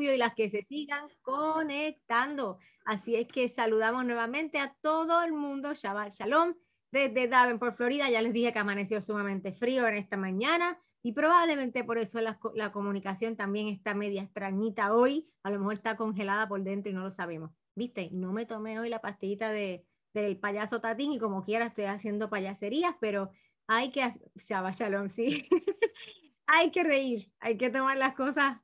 y las que se sigan conectando. Así es que saludamos nuevamente a todo el mundo. Shabbat Shalom desde Davenport, Florida. Ya les dije que amaneció sumamente frío en esta mañana y probablemente por eso la, comunicación también está media extrañita hoy. A lo mejor está congelada por dentro y no lo sabemos. Viste, no me tomé hoy la pastillita de, del payaso Tatín y como quiera estoy haciendo payaserías, pero hay que, Shabbat Shalom, sí, hay que reír, hay que tomar las cosas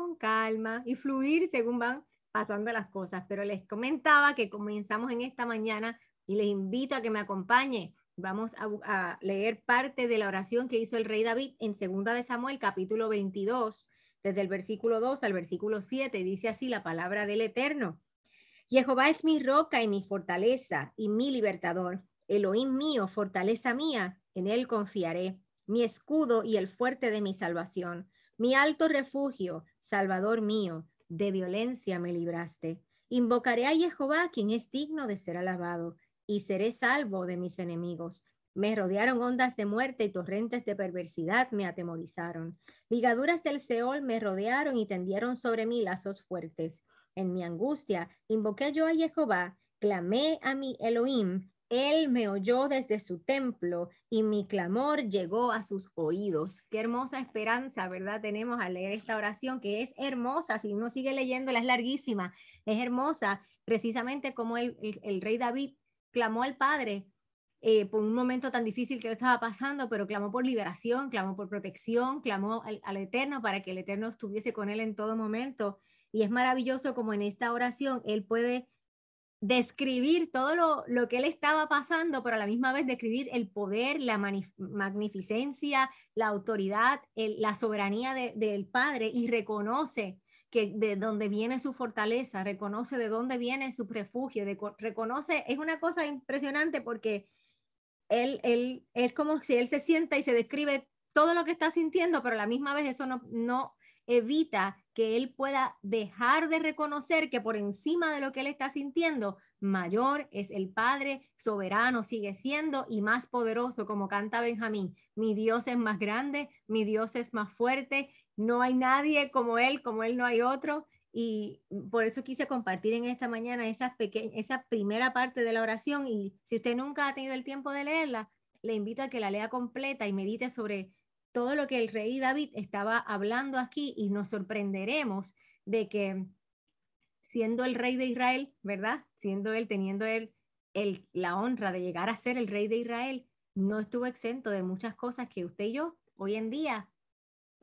con calma y fluir según van pasando las cosas. Pero les comentaba que comenzamos en esta mañana y les invito a que me acompañe. Vamos a, leer parte de la oración que hizo el rey David en 2 de Samuel capítulo 22, desde el versículo 2 al versículo 7. Dice así la palabra del Eterno. Jehová es mi roca y mi fortaleza y mi libertador. Elohim mío, fortaleza mía, en él confiaré, mi escudo y el fuerte de mi salvación, mi alto refugio, Salvador mío, de violencia me libraste. Invocaré a Jehová, quien es digno de ser alabado, y seré salvo de mis enemigos. Me rodearon ondas de muerte y torrentes de perversidad me atemorizaron. Ligaduras del Seol me rodearon y tendieron sobre mí lazos fuertes. En mi angustia invoqué yo a Jehová, clamé a mi Elohim, él me oyó desde su templo y mi clamor llegó a sus oídos. Qué hermosa esperanza, ¿verdad? Tenemos al leer esta oración que es hermosa. Si uno sigue leyéndola, es larguísima. Es hermosa, precisamente como el, rey David clamó al Padre eh, por un momento tan difícil que él estaba pasando, pero clamó por liberación, clamó por protección, clamó al Eterno para que el Eterno estuviese con él en todo momento. Y es maravilloso como en esta oración él puede describir todo lo, que él estaba pasando, pero a la misma vez describir el poder, la magnificencia, la autoridad, la soberanía del Padre y reconoce que de dónde viene su fortaleza, reconoce de dónde viene su refugio, reconoce, es una cosa impresionante porque él, es como si él se sienta y se describe todo lo que está sintiendo, pero a la misma vez eso no, no evita que él pueda dejar de reconocer que por encima de lo que él está sintiendo, mayor es el Padre, soberano sigue siendo y más poderoso, como canta Benjamín. Mi Dios es más grande, mi Dios es más fuerte, no hay nadie como Él, como Él no hay otro. Y por eso quise compartir en esta mañana esa, esa primera parte de la oración y si usted nunca ha tenido el tiempo de leerla, le invito a que la lea completa y medite sobre todo lo que el rey David estaba hablando aquí y nos sorprenderemos de que siendo el rey de Israel, ¿verdad? Siendo él, teniendo él la honra de llegar a ser el rey de Israel, no estuvo exento de muchas cosas que usted y yo hoy en día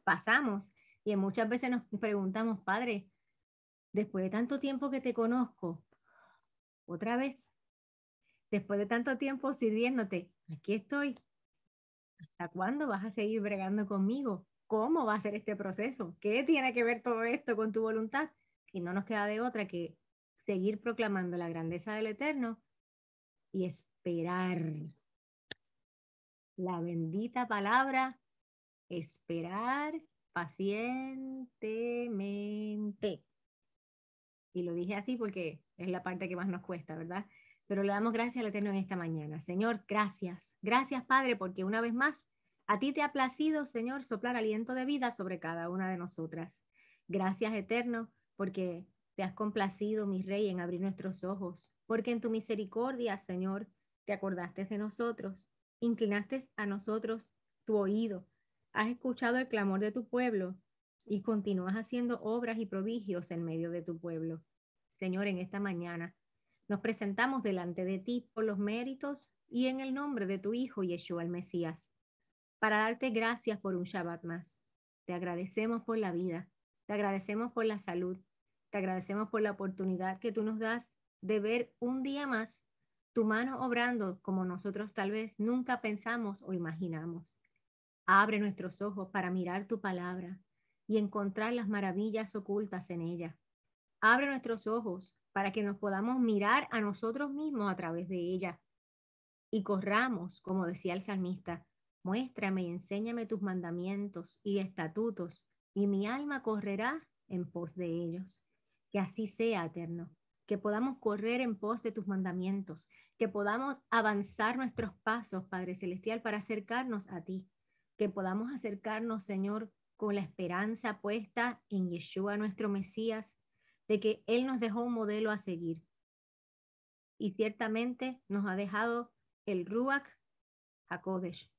pasamos y muchas veces nos preguntamos, Padre, después de tanto tiempo que te conozco, otra vez, después de tanto tiempo sirviéndote, aquí estoy, ¿Hasta cuándo vas a seguir bregando conmigo? ¿Cómo va a ser este proceso? ¿Qué tiene que ver todo esto con tu voluntad? Y no nos queda de otra que seguir proclamando la grandeza del Eterno y esperar. La bendita palabra, esperar pacientemente. Y lo dije así porque es la parte que más nos cuesta, ¿verdad? pero le damos gracias al Eterno en esta mañana. Señor, gracias. Gracias, Padre, porque una vez más a ti te ha placido, Señor, soplar aliento de vida sobre cada una de nosotras. Gracias, Eterno, porque te has complacido, mi Rey, en abrir nuestros ojos, porque en tu misericordia, Señor, te acordaste de nosotros, inclinaste a nosotros tu oído, has escuchado el clamor de tu pueblo y continúas haciendo obras y prodigios en medio de tu pueblo. Señor, en esta mañana nos presentamos delante de ti por los méritos y en el nombre de tu Hijo Yeshua el Mesías, para darte gracias por un Shabbat más. Te agradecemos por la vida, te agradecemos por la salud, te agradecemos por la oportunidad que tú nos das de ver un día más tu mano obrando como nosotros tal vez nunca pensamos o imaginamos. Abre nuestros ojos para mirar tu palabra y encontrar las maravillas ocultas en ella abre nuestros ojos para que nos podamos mirar a nosotros mismos a través de ella. Y corramos, como decía el salmista, muéstrame y enséñame tus mandamientos y estatutos, y mi alma correrá en pos de ellos. Que así sea, eterno, que podamos correr en pos de tus mandamientos, que podamos avanzar nuestros pasos, Padre Celestial, para acercarnos a ti, que podamos acercarnos, Señor, con la esperanza puesta en Yeshua, nuestro Mesías, de que Él nos dejó un modelo a seguir. Y ciertamente nos ha dejado el Ruach Jacobesh,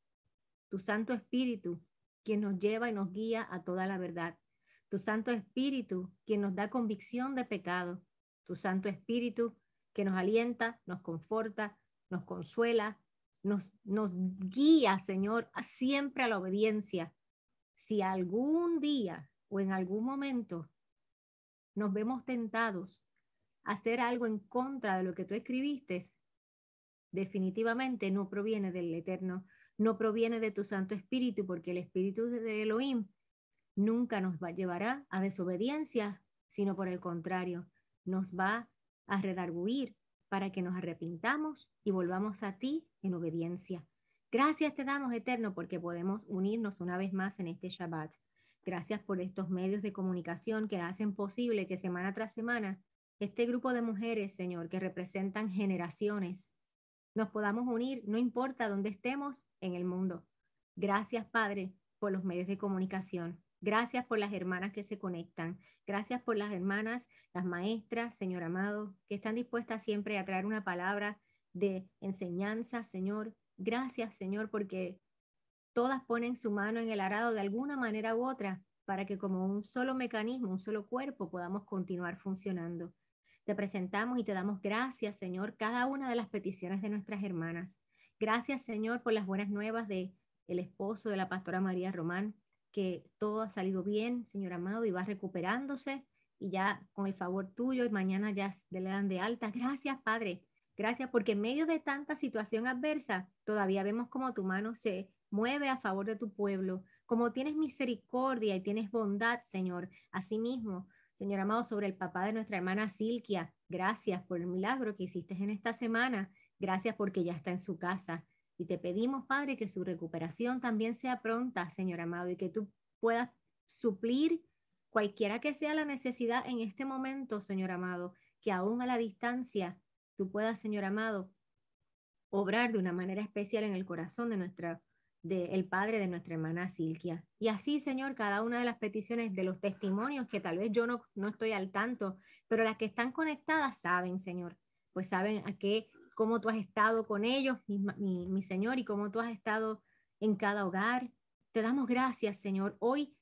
tu Santo Espíritu, quien nos lleva y nos guía a toda la verdad. Tu Santo Espíritu, quien nos da convicción de pecado. Tu Santo Espíritu, que nos alienta, nos conforta, nos consuela, nos, nos guía, Señor, siempre a la obediencia. Si algún día o en algún momento nos vemos tentados a hacer algo en contra de lo que tú escribiste, definitivamente no proviene del Eterno, no proviene de tu Santo Espíritu, porque el Espíritu de Elohim nunca nos va, llevará a desobediencia, sino por el contrario, nos va a redarguir para que nos arrepintamos y volvamos a ti en obediencia. Gracias te damos, Eterno, porque podemos unirnos una vez más en este Shabbat. Gracias por estos medios de comunicación que hacen posible que semana tras semana este grupo de mujeres, Señor, que representan generaciones, nos podamos unir, no importa dónde estemos en el mundo. Gracias, Padre, por los medios de comunicación. Gracias por las hermanas que se conectan. Gracias por las hermanas, las maestras, Señor amado, que están dispuestas siempre a traer una palabra de enseñanza, Señor. Gracias, Señor, porque todas ponen su mano en el arado de alguna manera u otra para que como un solo mecanismo, un solo cuerpo, podamos continuar funcionando. Te presentamos y te damos gracias, Señor, cada una de las peticiones de nuestras hermanas. Gracias, Señor, por las buenas nuevas de el esposo de la pastora María Román, que todo ha salido bien, Señor amado, y va recuperándose y ya con el favor tuyo y mañana ya le dan de alta. Gracias, Padre. Gracias porque en medio de tanta situación adversa, todavía vemos como tu mano se mueve a favor de tu pueblo. Como tienes misericordia y tienes bondad, Señor, asimismo, Señor amado, sobre el papá de nuestra hermana Silquia, gracias por el milagro que hiciste en esta semana, gracias porque ya está en su casa. Y te pedimos, Padre, que su recuperación también sea pronta, Señor amado, y que tú puedas suplir cualquiera que sea la necesidad en este momento, Señor amado, que aún a la distancia tú puedas, Señor amado, obrar de una manera especial en el corazón de nuestra del padre de nuestra hermana Silvia Y así, Señor, cada una de las peticiones de los testimonios que tal vez yo no, no estoy al tanto, pero las que están conectadas saben, Señor, pues saben a qué, cómo tú has estado con ellos, mi Señor, y cómo tú has estado en cada hogar. Te damos gracias, Señor, hoy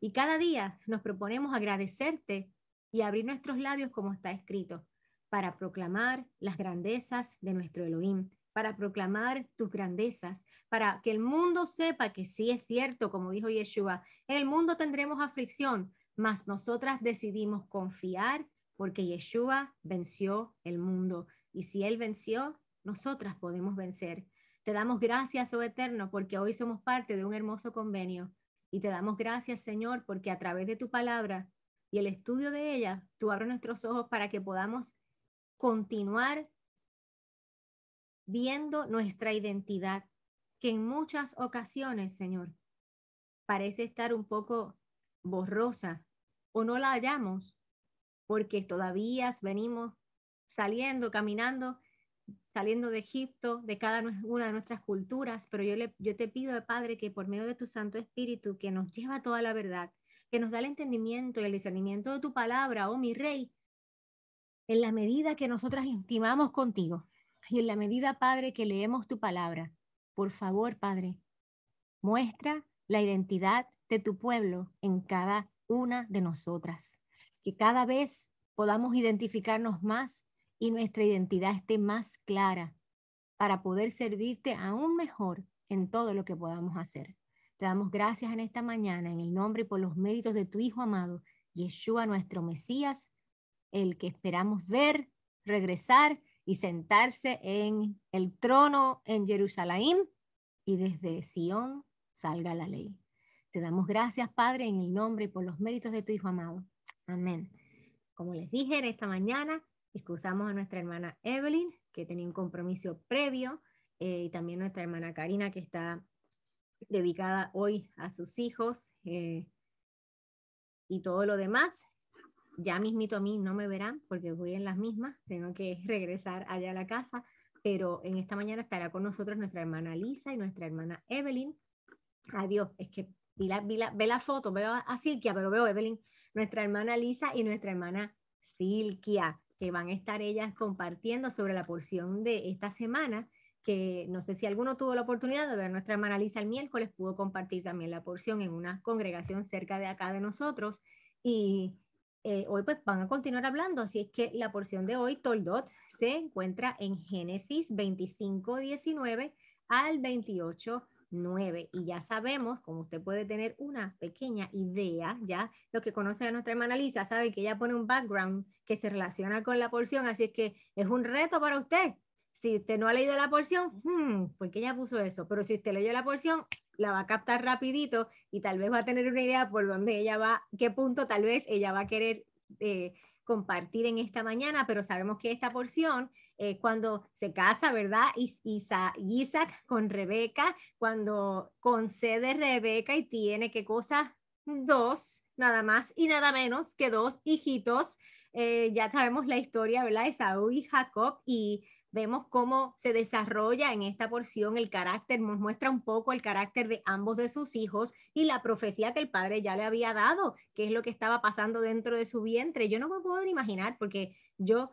y cada día nos proponemos agradecerte y abrir nuestros labios como está escrito, para proclamar las grandezas de nuestro Elohim para proclamar tus grandezas, para que el mundo sepa que sí es cierto, como dijo Yeshua, en el mundo tendremos aflicción, mas nosotras decidimos confiar porque Yeshua venció el mundo. Y si Él venció, nosotras podemos vencer. Te damos gracias, oh Eterno, porque hoy somos parte de un hermoso convenio. Y te damos gracias, Señor, porque a través de tu palabra y el estudio de ella, tú abres nuestros ojos para que podamos continuar viendo nuestra identidad, que en muchas ocasiones, Señor, parece estar un poco borrosa o no la hallamos porque todavía venimos saliendo, caminando, saliendo de Egipto, de cada una de nuestras culturas, pero yo, le, yo te pido, Padre, que por medio de tu Santo Espíritu, que nos lleva toda la verdad, que nos da el entendimiento y el discernimiento de tu palabra, oh mi Rey, en la medida que nosotras intimamos contigo, y en la medida, Padre, que leemos tu palabra, por favor, Padre, muestra la identidad de tu pueblo en cada una de nosotras. Que cada vez podamos identificarnos más y nuestra identidad esté más clara para poder servirte aún mejor en todo lo que podamos hacer. Te damos gracias en esta mañana en el nombre y por los méritos de tu Hijo amado, Yeshua, nuestro Mesías, el que esperamos ver, regresar y sentarse en el trono en Jerusalén y desde Sion salga la ley. Te damos gracias, Padre, en el nombre y por los méritos de tu Hijo amado. Amén. Como les dije en esta mañana, excusamos a nuestra hermana Evelyn, que tenía un compromiso previo, eh, y también nuestra hermana Karina, que está dedicada hoy a sus hijos eh, y todo lo demás ya mismito a mí no me verán porque voy en las mismas, tengo que regresar allá a la casa, pero en esta mañana estará con nosotros nuestra hermana Lisa y nuestra hermana Evelyn. Adiós, es que ve la foto, veo a Silvia pero veo Evelyn, nuestra hermana Lisa y nuestra hermana Silquia, que van a estar ellas compartiendo sobre la porción de esta semana que no sé si alguno tuvo la oportunidad de ver nuestra hermana Lisa el miércoles, pudo compartir también la porción en una congregación cerca de acá de nosotros. Y eh, hoy pues van a continuar hablando, así es que la porción de hoy, Toldot, se encuentra en Génesis 25.19 al 28.9. Y ya sabemos, como usted puede tener una pequeña idea, ya lo que conoce a nuestra hermana Lisa sabe que ella pone un background que se relaciona con la porción, así es que es un reto para usted. Si usted no ha leído la porción, hmm, porque ella puso eso, pero si usted leyó la porción, la va a captar rapidito y tal vez va a tener una idea por dónde ella va, qué punto tal vez ella va a querer eh, compartir en esta mañana, pero sabemos que esta porción es cuando se casa, ¿verdad? Isaac con Rebeca, cuando concede Rebeca y tiene qué cosa, dos, nada más y nada menos que dos hijitos. Eh, ya sabemos la historia, ¿verdad? Esaú y Jacob y vemos cómo se desarrolla en esta porción el carácter, nos muestra un poco el carácter de ambos de sus hijos y la profecía que el padre ya le había dado, qué es lo que estaba pasando dentro de su vientre. Yo no me puedo imaginar porque yo,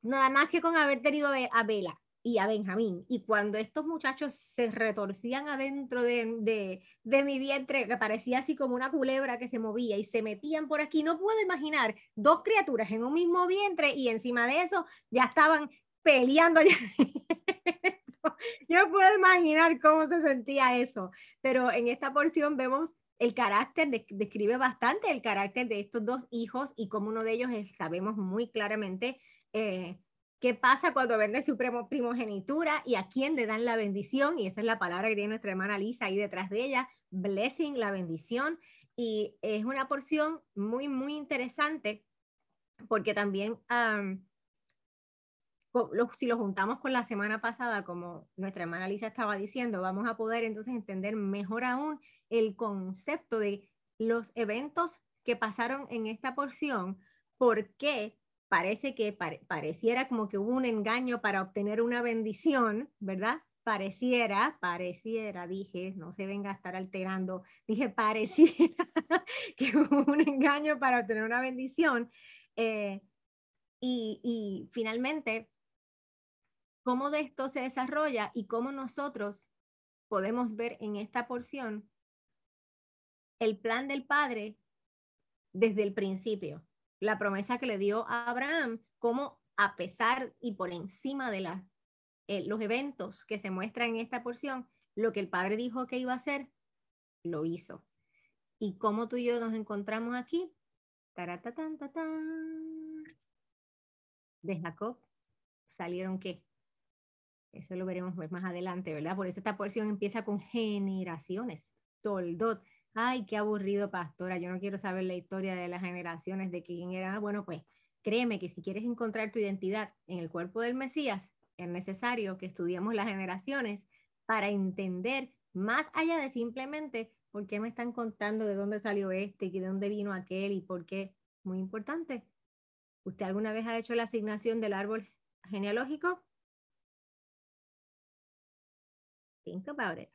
nada más que con haber tenido a Vela y a Benjamín, y cuando estos muchachos se retorcían adentro de, de mi vientre, que parecía así como una culebra que se movía y se metían por aquí, no puedo imaginar dos criaturas en un mismo vientre y encima de eso ya estaban peleando ya Yo puedo imaginar cómo se sentía eso, pero en esta porción vemos el carácter, de, describe bastante el carácter de estos dos hijos y como uno de ellos sabemos muy claramente eh, qué pasa cuando vende su primogenitura y a quién le dan la bendición, y esa es la palabra que tiene nuestra hermana Lisa ahí detrás de ella, blessing, la bendición, y es una porción muy, muy interesante porque también si lo juntamos con la semana pasada, como nuestra hermana Lisa estaba diciendo, vamos a poder entonces entender mejor aún el concepto de los eventos que pasaron en esta porción, porque parece que pareciera como que hubo un engaño para obtener una bendición, ¿verdad? Pareciera, pareciera, dije, no se venga a estar alterando, dije, pareciera que hubo un engaño para obtener una bendición. Eh, y finalmente cómo de esto se desarrolla y cómo nosotros podemos ver en esta porción el plan del Padre desde el principio, la promesa que le dio a Abraham, cómo a pesar y por encima de eh, los eventos que se muestran en esta porción, lo que el Padre dijo que iba a hacer, lo hizo. Y cómo tú y yo nos encontramos aquí, ta de Jacob salieron qué? Eso lo veremos pues más adelante, ¿verdad? Por eso esta porción empieza con generaciones. Toldot. Ay, qué aburrido, pastora. Yo no quiero saber la historia de las generaciones, de quién era. Bueno, pues créeme que si quieres encontrar tu identidad en el cuerpo del Mesías, es necesario que estudiemos las generaciones para entender más allá de simplemente por qué me están contando de dónde salió este y de dónde vino aquel y por qué. Muy importante. ¿Usted alguna vez ha hecho la asignación del árbol genealógico? Think about it.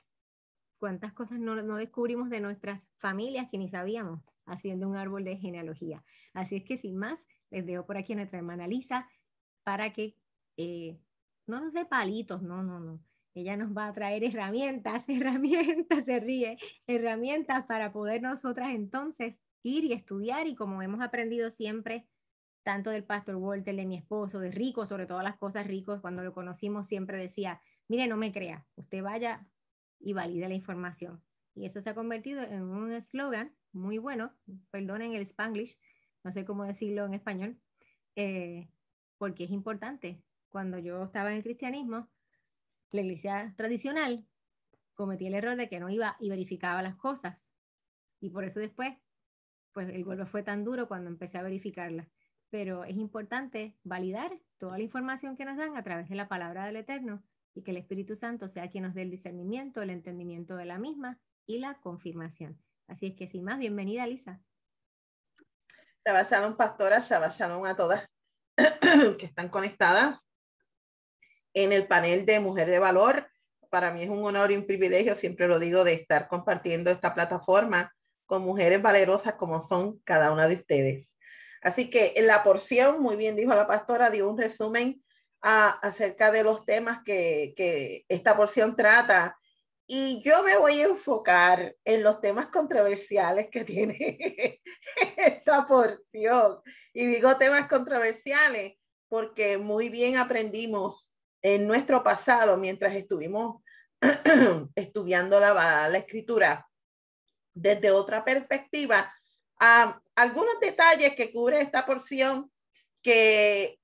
¿Cuántas cosas no, descubrimos de nuestras familias que ni sabíamos haciendo un árbol de genealogía? Así es que sin más, les dejo por aquí a nuestra hermana Lisa para que eh, no nos dé palitos, no, no, no. Ella nos va a traer herramientas, herramientas, se ríe, herramientas para poder nosotras entonces ir y estudiar y como hemos aprendido siempre, tanto del pastor Walter, de mi esposo, de Rico, sobre todas las cosas ricos, cuando lo conocimos siempre decía, mire, no me crea, usted vaya y valide la información. Y eso se ha convertido en un eslogan muy bueno, perdonen el spanglish, no sé cómo decirlo en español, eh, porque es importante. Cuando yo estaba en el cristianismo, la iglesia tradicional cometí el error de que no iba y verificaba las cosas. Y por eso después, pues el golpe fue tan duro cuando empecé a verificarlas. Pero es importante validar toda la información que nos dan a través de la palabra del Eterno y que el Espíritu Santo sea quien nos dé el discernimiento, el entendimiento de la misma y la confirmación. Así es que sin más, bienvenida, Lisa. Shabbat Shalom, pastora, Shabbat Shalom a todas que están conectadas en el panel de Mujer de Valor. Para mí es un honor y un privilegio, siempre lo digo, de estar compartiendo esta plataforma con mujeres valerosas como son cada una de ustedes. Así que en la porción, muy bien dijo la pastora, dio un resumen acerca de los temas que, esta porción trata. Y yo me voy a enfocar en los temas controversiales que tiene esta porción. Y digo temas controversiales porque muy bien aprendimos en nuestro pasado mientras estuvimos estudiando la, escritura desde otra perspectiva. algunos detalles que cubre esta porción que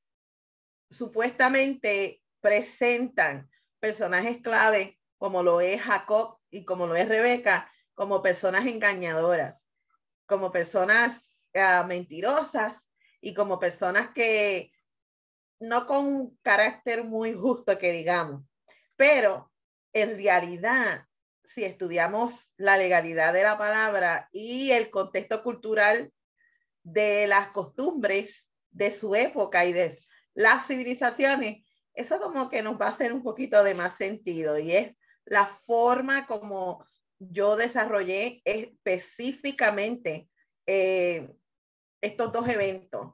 supuestamente presentan personajes clave como lo es Jacob y como lo es Rebeca, como personas engañadoras, como personas eh, mentirosas y como personas que no con carácter muy justo que digamos, pero en realidad, si estudiamos la legalidad de la palabra y el contexto cultural de las costumbres de su época y de las civilizaciones, eso como que nos va a hacer un poquito de más sentido y es la forma como yo desarrollé específicamente eh, estos dos eventos.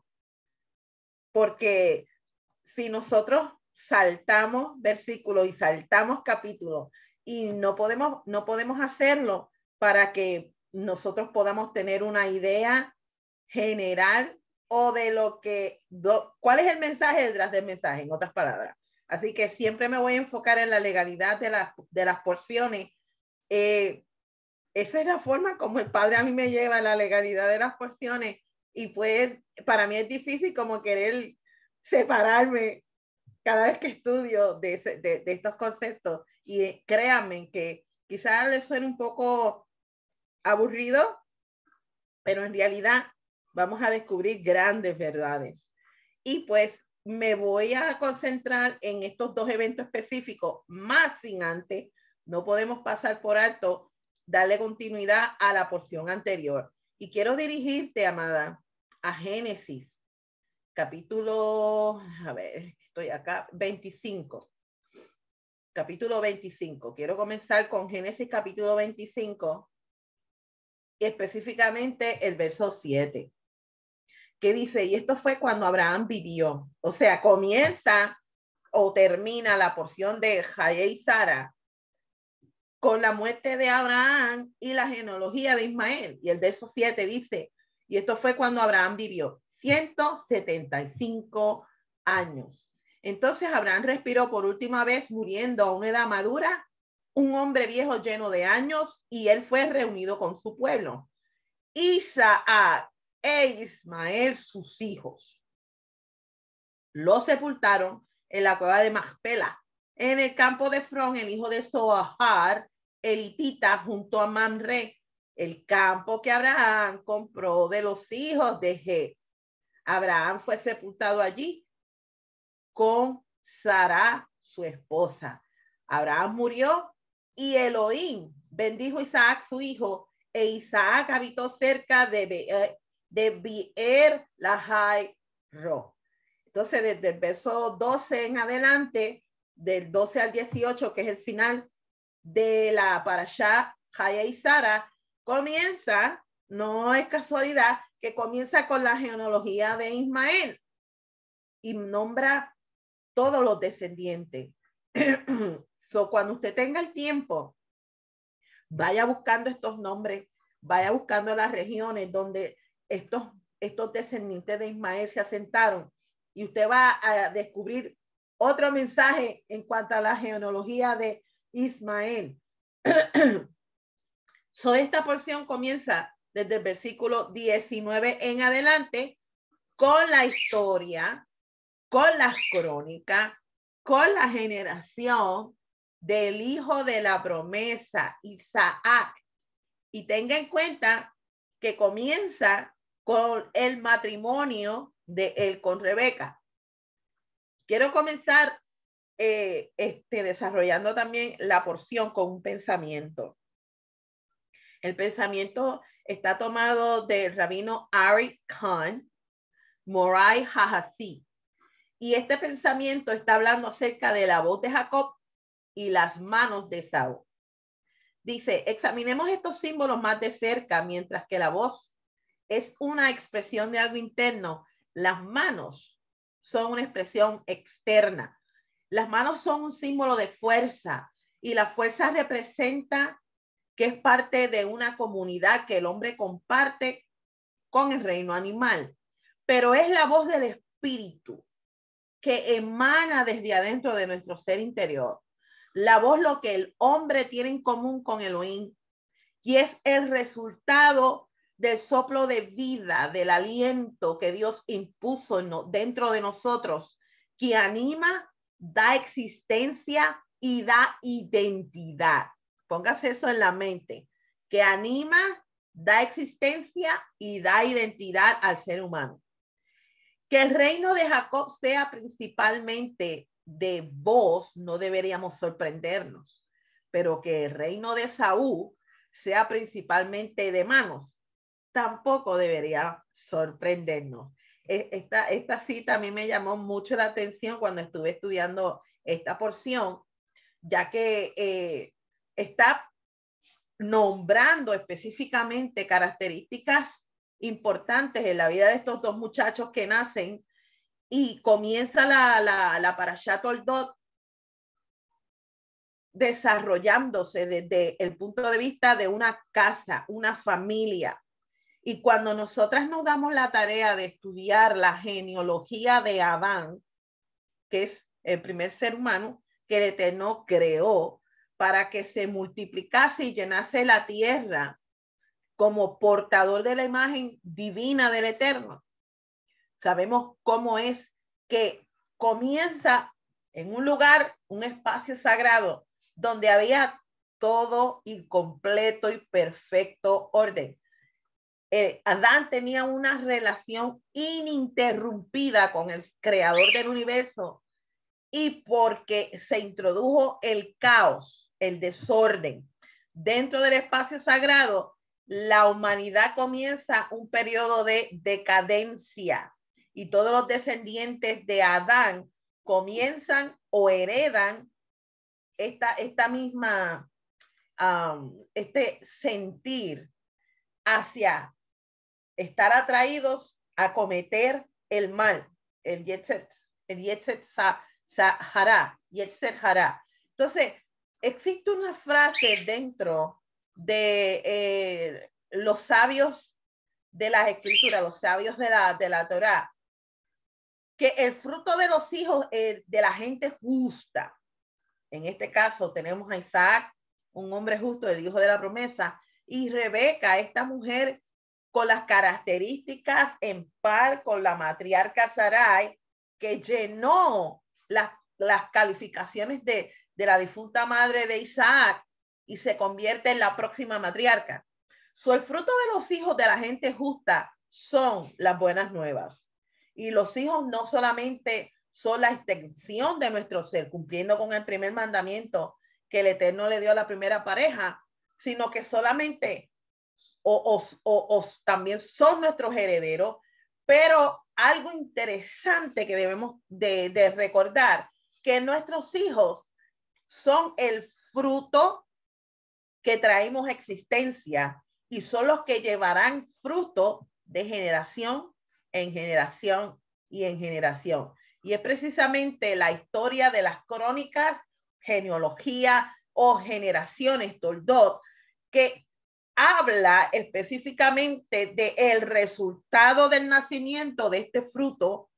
Porque si nosotros saltamos versículos y saltamos capítulos y no podemos, no podemos hacerlo para que nosotros podamos tener una idea general o de lo que, ¿cuál es el mensaje detrás del mensaje? En otras palabras. Así que siempre me voy a enfocar en la legalidad de las, de las porciones. Eh, esa es la forma como el padre a mí me lleva la legalidad de las porciones y pues para mí es difícil como querer separarme cada vez que estudio de, de, de estos conceptos y eh, créanme que quizás les suene un poco aburrido, pero en realidad Vamos a descubrir grandes verdades. Y pues me voy a concentrar en estos dos eventos específicos, más sin antes, no podemos pasar por alto, darle continuidad a la porción anterior. Y quiero dirigirte, amada, a Génesis, capítulo, a ver, estoy acá, 25. Capítulo 25. Quiero comenzar con Génesis capítulo 25, y específicamente el verso 7 que dice, y esto fue cuando Abraham vivió. O sea, comienza o termina la porción de Jaya y Sara con la muerte de Abraham y la genealogía de Ismael. Y el verso 7 dice, y esto fue cuando Abraham vivió 175 años. Entonces Abraham respiró por última vez muriendo a una edad madura, un hombre viejo lleno de años, y él fue reunido con su pueblo. Isaac e Ismael sus hijos. Lo sepultaron en la cueva de Maspela, en el campo de Frón, el hijo de Zoahar, elitita, junto a Manre, el campo que Abraham compró de los hijos de G. Abraham fue sepultado allí con Sara, su esposa. Abraham murió y Elohim bendijo a Isaac, su hijo, e Isaac habitó cerca de eh, de Bier high Ro. Entonces, desde el verso 12 en adelante, del 12 al 18, que es el final de la Parashá Jaya y Sara, comienza, no es casualidad, que comienza con la genealogía de Ismael y nombra todos los descendientes. so, cuando usted tenga el tiempo, vaya buscando estos nombres, vaya buscando las regiones donde estos, estos descendientes de Ismael se asentaron. Y usted va a descubrir otro mensaje en cuanto a la genealogía de Ismael. so, esta porción comienza desde el versículo 19 en adelante con la historia, con las crónicas, con la generación del hijo de la promesa, Isaac. Y tenga en cuenta que comienza con el matrimonio de él con Rebeca. Quiero comenzar eh, este, desarrollando también la porción con un pensamiento. El pensamiento está tomado del rabino Ari Khan, Morai Hahasi. Y este pensamiento está hablando acerca de la voz de Jacob y las manos de Saúl. Dice, examinemos estos símbolos más de cerca, mientras que la voz es una expresión de algo interno. Las manos son una expresión externa. Las manos son un símbolo de fuerza y la fuerza representa que es parte de una comunidad que el hombre comparte con el reino animal. Pero es la voz del espíritu que emana desde adentro de nuestro ser interior. La voz lo que el hombre tiene en común con Elohim y es el resultado del soplo de vida, del aliento que Dios impuso dentro de nosotros, que anima, da existencia y da identidad. Póngase eso en la mente, que anima, da existencia y da identidad al ser humano. Que el reino de Jacob sea principalmente de vos, no deberíamos sorprendernos, pero que el reino de Saúl sea principalmente de manos, tampoco debería sorprendernos. E-, esta, esta cita a mí me llamó mucho la atención cuando estuve estudiando esta porción, ya que eh, está nombrando específicamente características importantes en la vida de estos dos muchachos que nacen y comienza la, la, la Parashat desarrollándose desde el punto de vista de una casa, una familia, y cuando nosotras nos damos la tarea de estudiar la genealogía de Adán, que es el primer ser humano que el Eterno creó para que se multiplicase y llenase la tierra como portador de la imagen divina del Eterno. Sabemos cómo es que comienza en un lugar, un espacio sagrado, donde había todo y completo y perfecto orden. Eh, Adán tenía una relación ininterrumpida con el creador del universo y porque se introdujo el caos, el desorden dentro del espacio sagrado, la humanidad comienza un periodo de decadencia y todos los descendientes de Adán comienzan o heredan esta, esta misma, este sentir hacia estar atraídos a cometer el mal, el Yetzet, el Yetzet hará. Yetzet hará. Entonces, existe una frase dentro de eh, los sabios de las escrituras, los sabios de la, de la Torah, que el fruto de los hijos de la gente justa, en este caso tenemos a Isaac, un hombre justo, el hijo de la promesa, y Rebeca, esta mujer con las características en par con la matriarca Sarai, que llenó las, calificaciones de, la difunta madre de Isaac y se convierte en la próxima matriarca. su el fruto de los hijos de la gente justa son las buenas nuevas. Y los hijos no solamente son la extensión de nuestro ser, cumpliendo con el primer mandamiento que el Eterno le dio a la primera pareja, sino que solamente o, también son nuestros herederos, pero algo interesante que debemos de, de recordar, que nuestros hijos son el fruto que traemos existencia y son los que llevarán fruto de generación en generación y en generación. Y es precisamente la historia de las crónicas, genealogía o generaciones Toldot, que habla específicamente del el resultado del nacimiento de este fruto,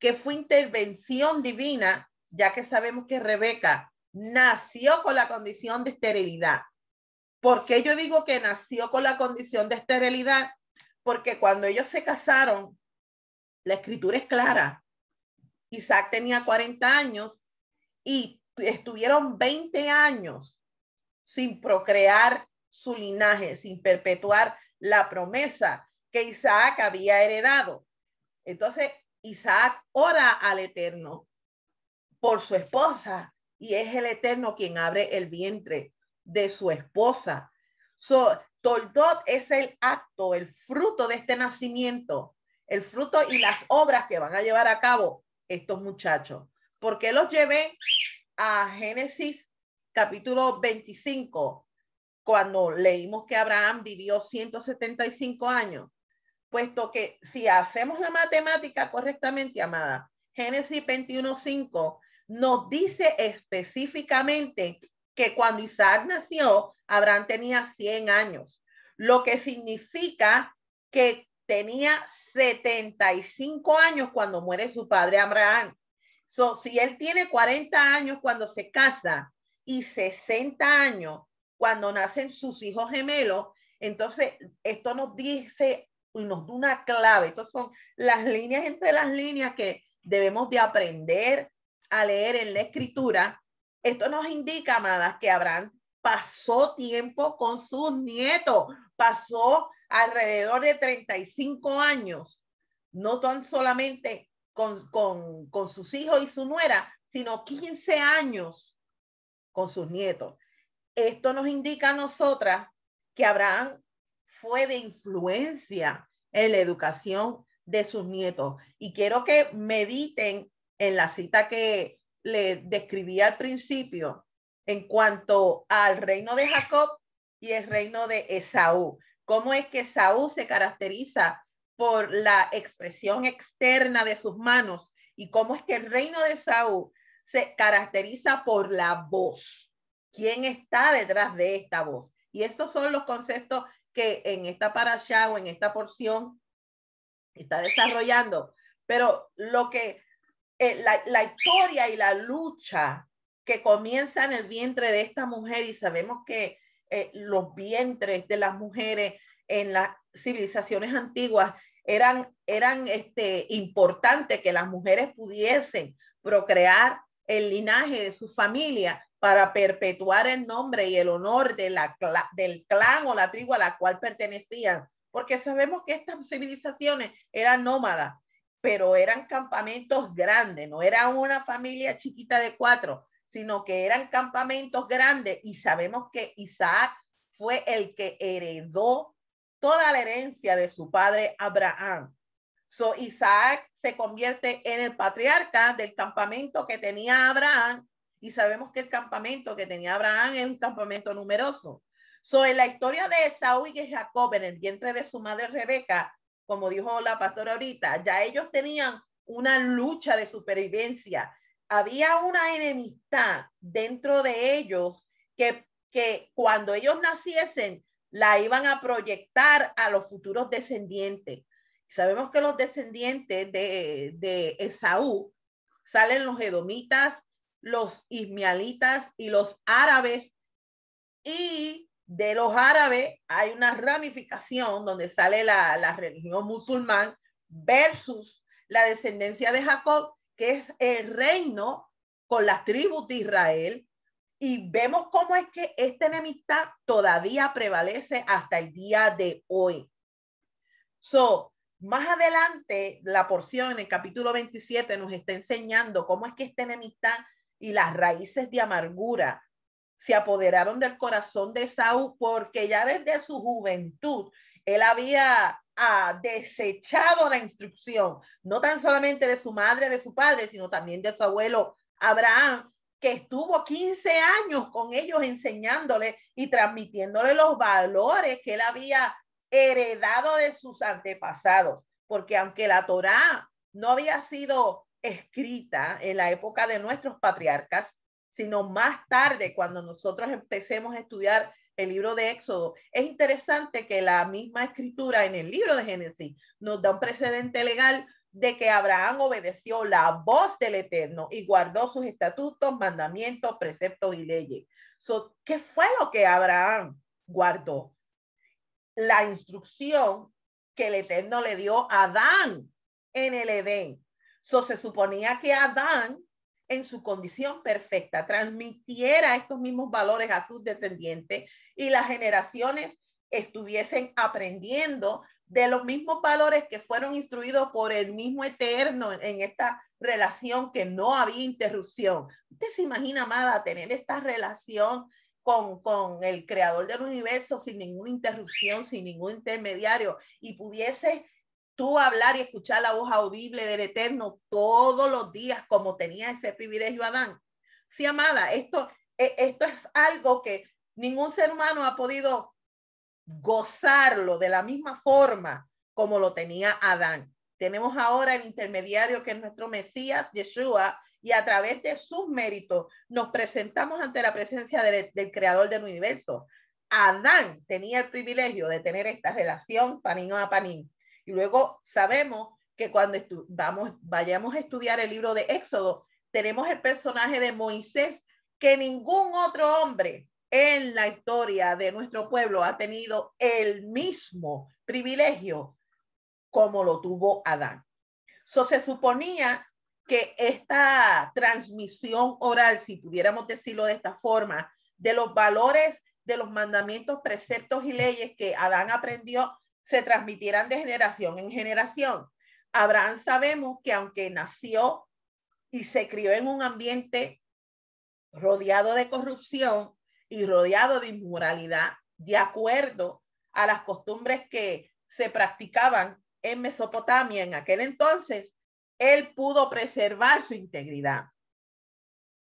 que fue intervención divina, ya que sabemos que Rebeca nació con la condición de esterilidad. ¿Por qué yo digo que nació con la condición de esterilidad? Porque cuando ellos se casaron, la escritura es clara. Isaac tenía 40 años y estuvieron 20 años sin procrear su linaje sin perpetuar la promesa que Isaac había heredado. Entonces, Isaac ora al Eterno por su esposa y es el Eterno quien abre el vientre de su esposa. So, Toldot es el acto, el fruto de este nacimiento, el fruto y las obras que van a llevar a cabo estos muchachos. Porque los llevé a Génesis capítulo 25, cuando leímos que Abraham vivió 175 años, puesto que si hacemos la matemática correctamente, amada, Génesis 21.5 nos dice específicamente que cuando Isaac nació, Abraham tenía 100 años, lo que significa que tenía 75 años cuando muere su padre Abraham. si él tiene 40 años cuando se casa y 60 años, cuando nacen sus hijos gemelos. Entonces, esto nos dice y nos da una clave. Estas son las líneas entre las líneas que debemos de aprender a leer en la escritura. Esto nos indica, amadas, que Abraham pasó tiempo con sus nietos, pasó alrededor de 35 años, no tan solamente con, con sus hijos y su nuera, sino 15 años con sus nietos. Esto nos indica a nosotras que Abraham fue de influencia en la educación de sus nietos. Y quiero que mediten en la cita que le describí al principio en cuanto al reino de Jacob y el reino de Esaú. ¿Cómo es que Esaú se caracteriza por la expresión externa de sus manos y cómo es que el reino de Esaú se caracteriza por la voz? ¿Quién está detrás de esta voz? Y estos son los conceptos que en esta parasha o en esta porción está desarrollando. Pero lo que eh, la, historia y la lucha que comienza en el vientre de esta mujer y sabemos que eh, los vientres de las mujeres en las civilizaciones antiguas eran, eran este, importantes que las mujeres pudiesen procrear el linaje de su familia para perpetuar el nombre y el honor de la, del clan o la tribu a la cual pertenecían, porque sabemos que estas civilizaciones eran nómadas, pero eran campamentos grandes, no era una familia chiquita de cuatro, sino que eran campamentos grandes y sabemos que Isaac fue el que heredó toda la herencia de su padre Abraham. So Isaac se convierte en el patriarca del campamento que tenía Abraham y sabemos que el campamento que tenía Abraham es un campamento numeroso. So, en la historia de Esaú y de Jacob en el vientre de su madre Rebeca, como dijo la pastora ahorita, ya ellos tenían una lucha de supervivencia. Había una enemistad dentro de ellos que, que cuando ellos naciesen la iban a proyectar a los futuros descendientes. Sabemos que los descendientes de, de Esaú salen los edomitas, los ismialitas y los árabes. Y de los árabes hay una ramificación donde sale la, religión musulmán versus la descendencia de Jacob, que es el reino con las tribus de Israel. Y vemos cómo es que esta enemistad todavía prevalece hasta el día de hoy. So, más adelante, la porción en el capítulo 27 nos está enseñando cómo es que esta enemistad y las raíces de amargura se apoderaron del corazón de Saúl porque ya desde su juventud él había ah, desechado la instrucción, no tan solamente de su madre, de su padre, sino también de su abuelo Abraham, que estuvo 15 años con ellos enseñándole y transmitiéndole los valores que él había heredado de sus antepasados, porque aunque la Torá no había sido escrita en la época de nuestros patriarcas, sino más tarde cuando nosotros empecemos a estudiar el libro de Éxodo. Es interesante que la misma escritura en el libro de Génesis nos da un precedente legal de que Abraham obedeció la voz del Eterno y guardó sus estatutos, mandamientos, preceptos y leyes. ¿Qué fue lo que Abraham guardó? La instrucción que el Eterno le dio a Adán en el Edén se suponía que Adán, en su condición perfecta, transmitiera estos mismos valores a sus descendientes y las generaciones estuviesen aprendiendo de los mismos valores que fueron instruidos por el mismo Eterno en esta relación que no había interrupción. Usted se imagina, amada, tener esta relación con, con el creador del universo sin ninguna interrupción, sin ningún intermediario y pudiese hablar y escuchar la voz audible del Eterno todos los días, como tenía ese privilegio Adán. Sí, amada, esto, e, esto es algo que ningún ser humano ha podido gozarlo de la misma forma como lo tenía Adán. Tenemos ahora el intermediario que es nuestro Mesías, Yeshua, y a través de sus méritos nos presentamos ante la presencia del, creador del universo. Adán tenía el privilegio de tener esta relación panino a panín y luego sabemos que cuando vamos, vayamos a estudiar el libro de Éxodo, tenemos el personaje de Moisés que ningún otro hombre en la historia de nuestro pueblo ha tenido el mismo privilegio como lo tuvo Adán. se suponía que esta transmisión oral, si pudiéramos decirlo de esta forma, de los valores, de los mandamientos, preceptos y leyes que Adán aprendió se transmitieran de generación en generación. Abraham sabemos que aunque nació y se crió en un ambiente rodeado de corrupción y rodeado de inmoralidad, de acuerdo a las costumbres que se practicaban en Mesopotamia en aquel entonces, él pudo preservar su integridad.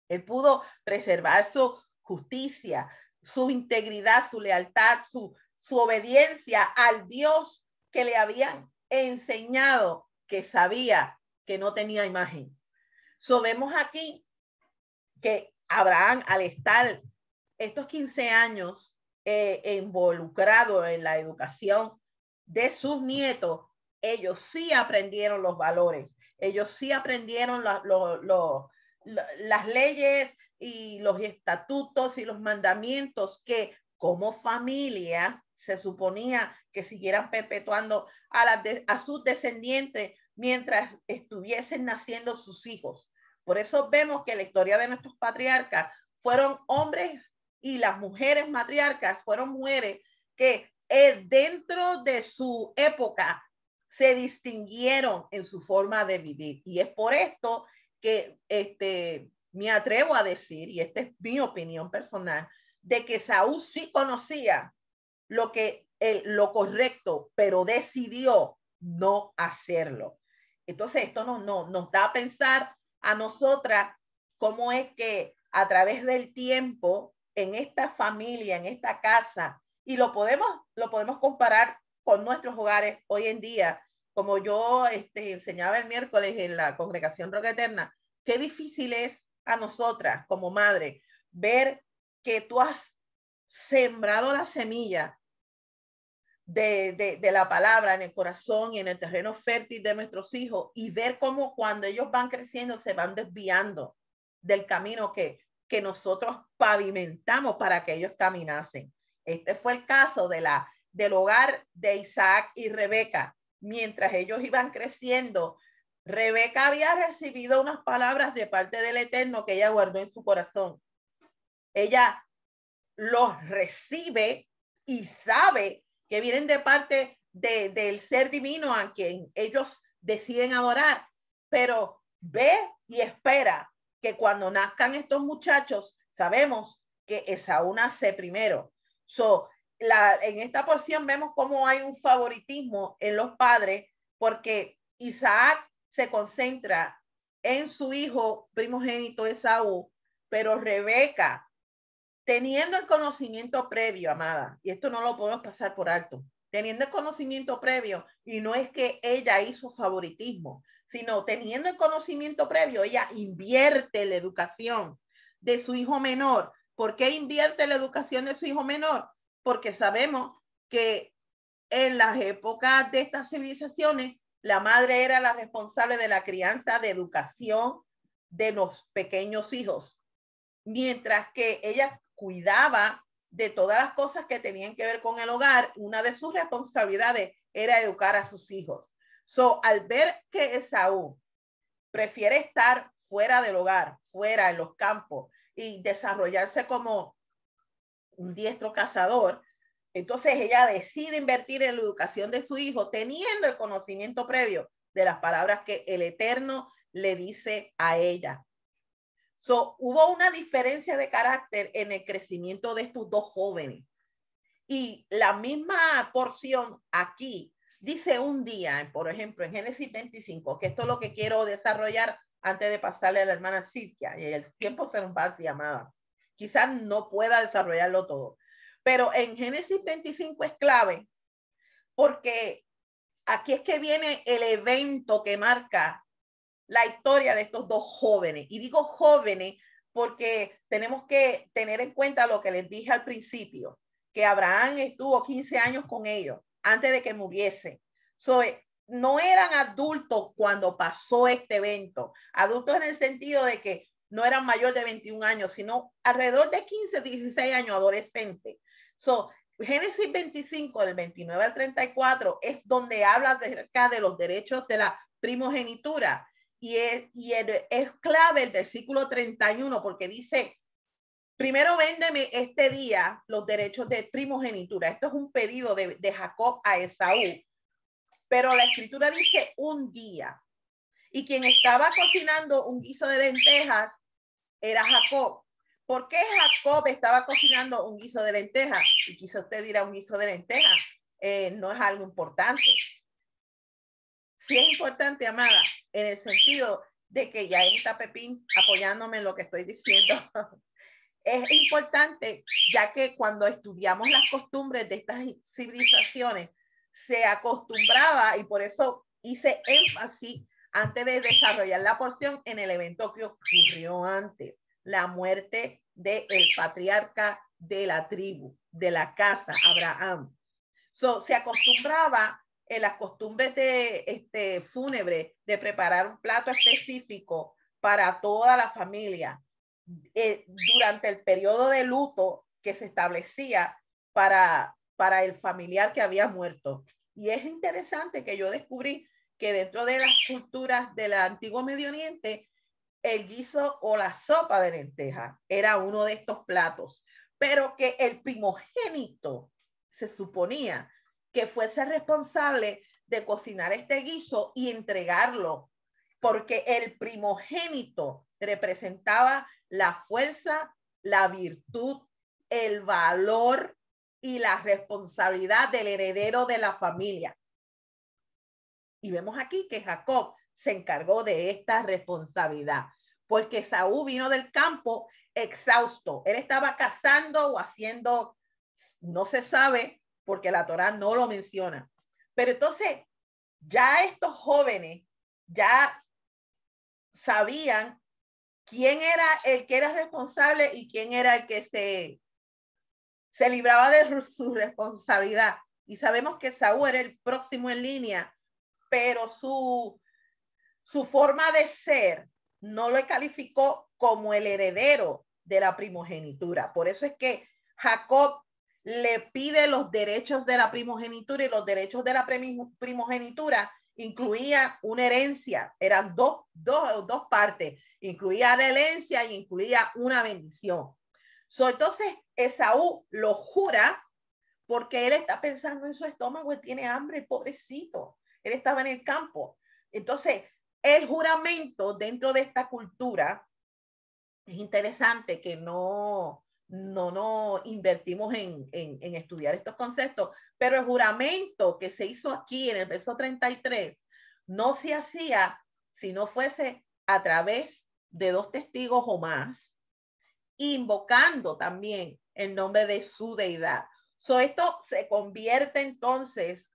Él pudo preservar su justicia, su integridad, su lealtad, su su obediencia al Dios que le habían enseñado que sabía que no tenía imagen. So aquí que Abraham, al estar estos 15 años eh, involucrado en la educación de sus nietos, ellos sí aprendieron los valores, ellos sí aprendieron las leyes y los estatutos y los mandamientos que como familia se suponía que siguieran perpetuando a, sus descendientes mientras estuviesen naciendo sus hijos. Por eso vemos que la historia de nuestros patriarcas fueron hombres y las mujeres matriarcas fueron mujeres que eh, dentro de su época se distinguieron en su forma de vivir. Y es por esto que este, me atrevo a decir, y esta es mi opinión personal, de que Saúl sí conocía lo que lo correcto, pero decidió no hacerlo. Entonces esto no, no, nos da a pensar a nosotras cómo es que a través del tiempo en esta familia, en esta casa, y lo podemos, lo podemos comparar con nuestros hogares hoy en día, como yo este, enseñaba el miércoles en la congregación Roca Eterna, qué difícil es a nosotras como madre ver que tú has sembrado la semilla de, de, la palabra en el corazón y en el terreno fértil de nuestros hijos y ver cómo cuando ellos van creciendo se van desviando del camino que, que nosotros pavimentamos para que ellos caminasen. Este fue el caso de la, del hogar de Isaac y Rebeca. Mientras ellos iban creciendo, Rebeca había recibido unas palabras de parte del Eterno que ella guardó en su corazón. Ella los recibe y sabe que vienen de parte de, del ser divino a quien ellos deciden adorar, pero ve y espera que cuando nazcan estos muchachos, sabemos que Esaú nace primero. So, la, en esta porción vemos cómo hay un favoritismo en los padres porque Isaac se concentra en su hijo primogénito Esaú, pero Rebeca teniendo el conocimiento previo, amada, y esto no lo podemos pasar por alto, teniendo el conocimiento previo, y no es que ella hizo favoritismo, sino teniendo el conocimiento previo, ella invierte la educación de su hijo menor. ¿Por qué invierte la educación de su hijo menor? Porque sabemos que en las épocas de estas civilizaciones, la madre era la responsable de la crianza, de educación de los pequeños hijos, mientras que ella cuidaba de todas las cosas que tenían que ver con el hogar, una de sus responsabilidades era educar a sus hijos. So, al ver que Esaú prefiere estar fuera del hogar, fuera en los campos y desarrollarse como un diestro cazador, entonces ella decide invertir en la educación de su hijo teniendo el conocimiento previo de las palabras que el Eterno le dice a ella hubo una diferencia de carácter en el crecimiento de estos dos jóvenes. Y la misma porción aquí dice un día, por ejemplo, en Génesis 25, que esto es lo que quiero desarrollar antes de pasarle a la hermana Silvia, y el tiempo se nos va así, amada. Quizás no pueda desarrollarlo todo, pero en Génesis 25 es clave, porque aquí es que viene el evento que marca la historia de estos dos jóvenes. Y digo jóvenes porque tenemos que tener en cuenta lo que les dije al principio, que Abraham estuvo 15 años con ellos antes de que muriese. So, eh, no eran adultos cuando pasó este evento, adultos en el sentido de que no eran mayor de 21 años, sino alrededor de 15, 16 años adolescentes. So, Génesis 25, del 29 al 34, es donde habla acerca de los derechos de la primogenitura y es, clave el versículo 31 porque dice, primero véndeme este día los derechos de primogenitura. Esto es un pedido de, Jacob a Esaú. Pero la escritura dice un día. Y quien estaba cocinando un guiso de lentejas era Jacob. ¿Por qué Jacob estaba cocinando un guiso de lentejas? Y quiso usted dirá un guiso de lentejas. Eh, no es algo importante. Sí es importante, Amada, en el sentido de que ya está Pepín apoyándome en lo que estoy diciendo. es importante, ya que cuando estudiamos las costumbres de estas civilizaciones, se acostumbraba, y por eso hice énfasis antes de desarrollar la porción en el evento que ocurrió antes, la muerte del el patriarca de la tribu, de la casa, Abraham. se acostumbraba en las costumbres de este fúnebre de preparar un plato específico para toda la familia eh, durante el periodo de luto que se establecía para, para el familiar que había muerto. Y es interesante que yo descubrí que dentro de las culturas del antiguo Medio Oriente, el guiso o la sopa de lenteja era uno de estos platos, pero que el primogénito se suponía que fuese responsable de cocinar este guiso y entregarlo, porque el primogénito representaba la fuerza, la virtud, el valor y la responsabilidad del heredero de la familia. Y vemos aquí que Jacob se encargó de esta responsabilidad, porque Saúl vino del campo exhausto. Él estaba cazando o haciendo, no se sabe, porque la Torá no lo menciona. Pero entonces, ya estos jóvenes ya sabían quién era el que era responsable y quién era el que se, se libraba de su responsabilidad. Y sabemos que Saúl era el próximo en línea, pero su, su forma de ser no lo calificó como el heredero de la primogenitura. Por eso es que Jacob le pide los derechos de la primogenitura y los derechos de la primogenitura incluía una herencia, eran dos, dos, dos partes, incluía la herencia y incluía una bendición. entonces Esaú lo jura porque él está pensando en su estómago, él tiene hambre, pobrecito, él estaba en el campo. Entonces, el juramento dentro de esta cultura es interesante que no, no nos invertimos en, en, estudiar estos conceptos, pero el juramento que se hizo aquí en el verso 33 no se hacía si no fuese a través de dos testigos o más, invocando también el nombre de su deidad. So, esto se convierte entonces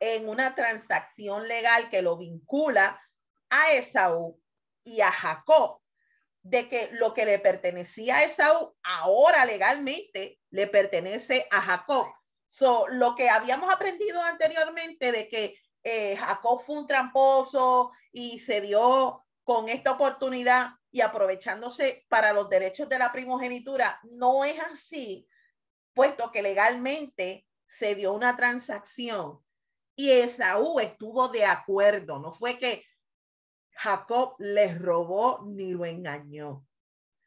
en una transacción legal que lo vincula a Esaú y a Jacob de que lo que le pertenecía a Esaú ahora legalmente le pertenece a Jacob. lo que habíamos aprendido anteriormente de que eh, Jacob fue un tramposo y se dio con esta oportunidad y aprovechándose para los derechos de la primogenitura, no es así, puesto que legalmente se dio una transacción y Esaú estuvo de acuerdo, no fue que Jacob les robó ni lo engañó,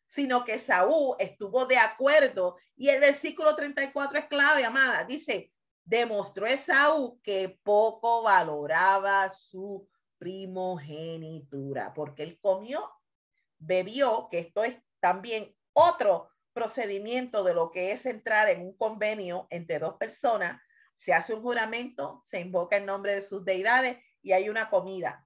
sino que Saúl estuvo de acuerdo y el versículo 34 es clave, amada. Dice, demostró Saúl que poco valoraba su primogenitura, porque él comió, bebió, que esto es también otro procedimiento de lo que es entrar en un convenio entre dos personas, se hace un juramento, se invoca el nombre de sus deidades y hay una comida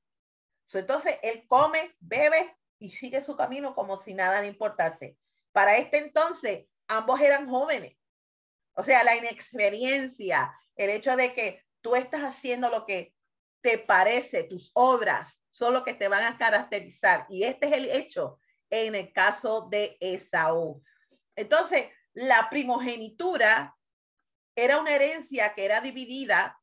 entonces, él come, bebe y sigue su camino como si nada le importase. Para este entonces, ambos eran jóvenes. O sea, la inexperiencia, el hecho de que tú estás haciendo lo que te parece, tus obras son lo que te van a caracterizar. Y este es el hecho en el caso de Esaú. Entonces, la primogenitura era una herencia que era dividida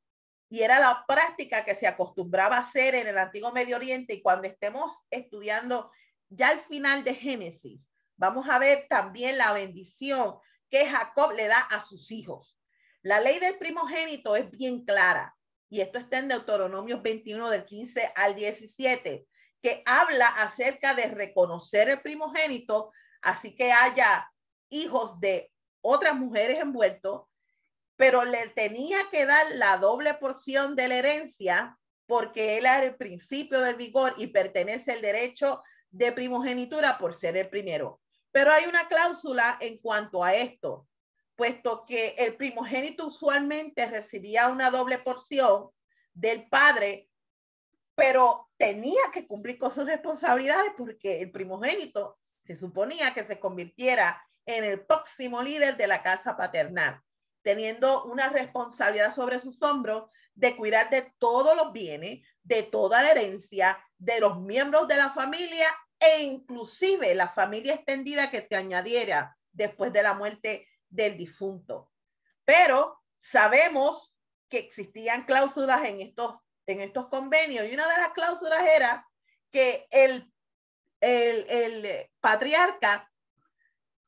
y era la práctica que se acostumbraba a hacer en el antiguo Medio Oriente y cuando estemos estudiando ya al final de Génesis, vamos a ver también la bendición que Jacob le da a sus hijos. La ley del primogénito es bien clara y esto está en Deuteronomio 21 del 15 al 17, que habla acerca de reconocer el primogénito, así que haya hijos de otras mujeres envueltos, pero le tenía que dar la doble porción de la herencia porque él era el principio del vigor y pertenece al derecho de primogenitura por ser el primero. Pero hay una cláusula en cuanto a esto, puesto que el primogénito usualmente recibía una doble porción del padre, pero tenía que cumplir con sus responsabilidades porque el primogénito se suponía que se convirtiera en el próximo líder de la casa paternal teniendo una responsabilidad sobre sus hombros de cuidar de todos los bienes, de toda la herencia, de los miembros de la familia e inclusive la familia extendida que se añadiera después de la muerte del difunto. Pero sabemos que existían cláusulas en estos, en estos convenios y una de las cláusulas era que el, el patriarca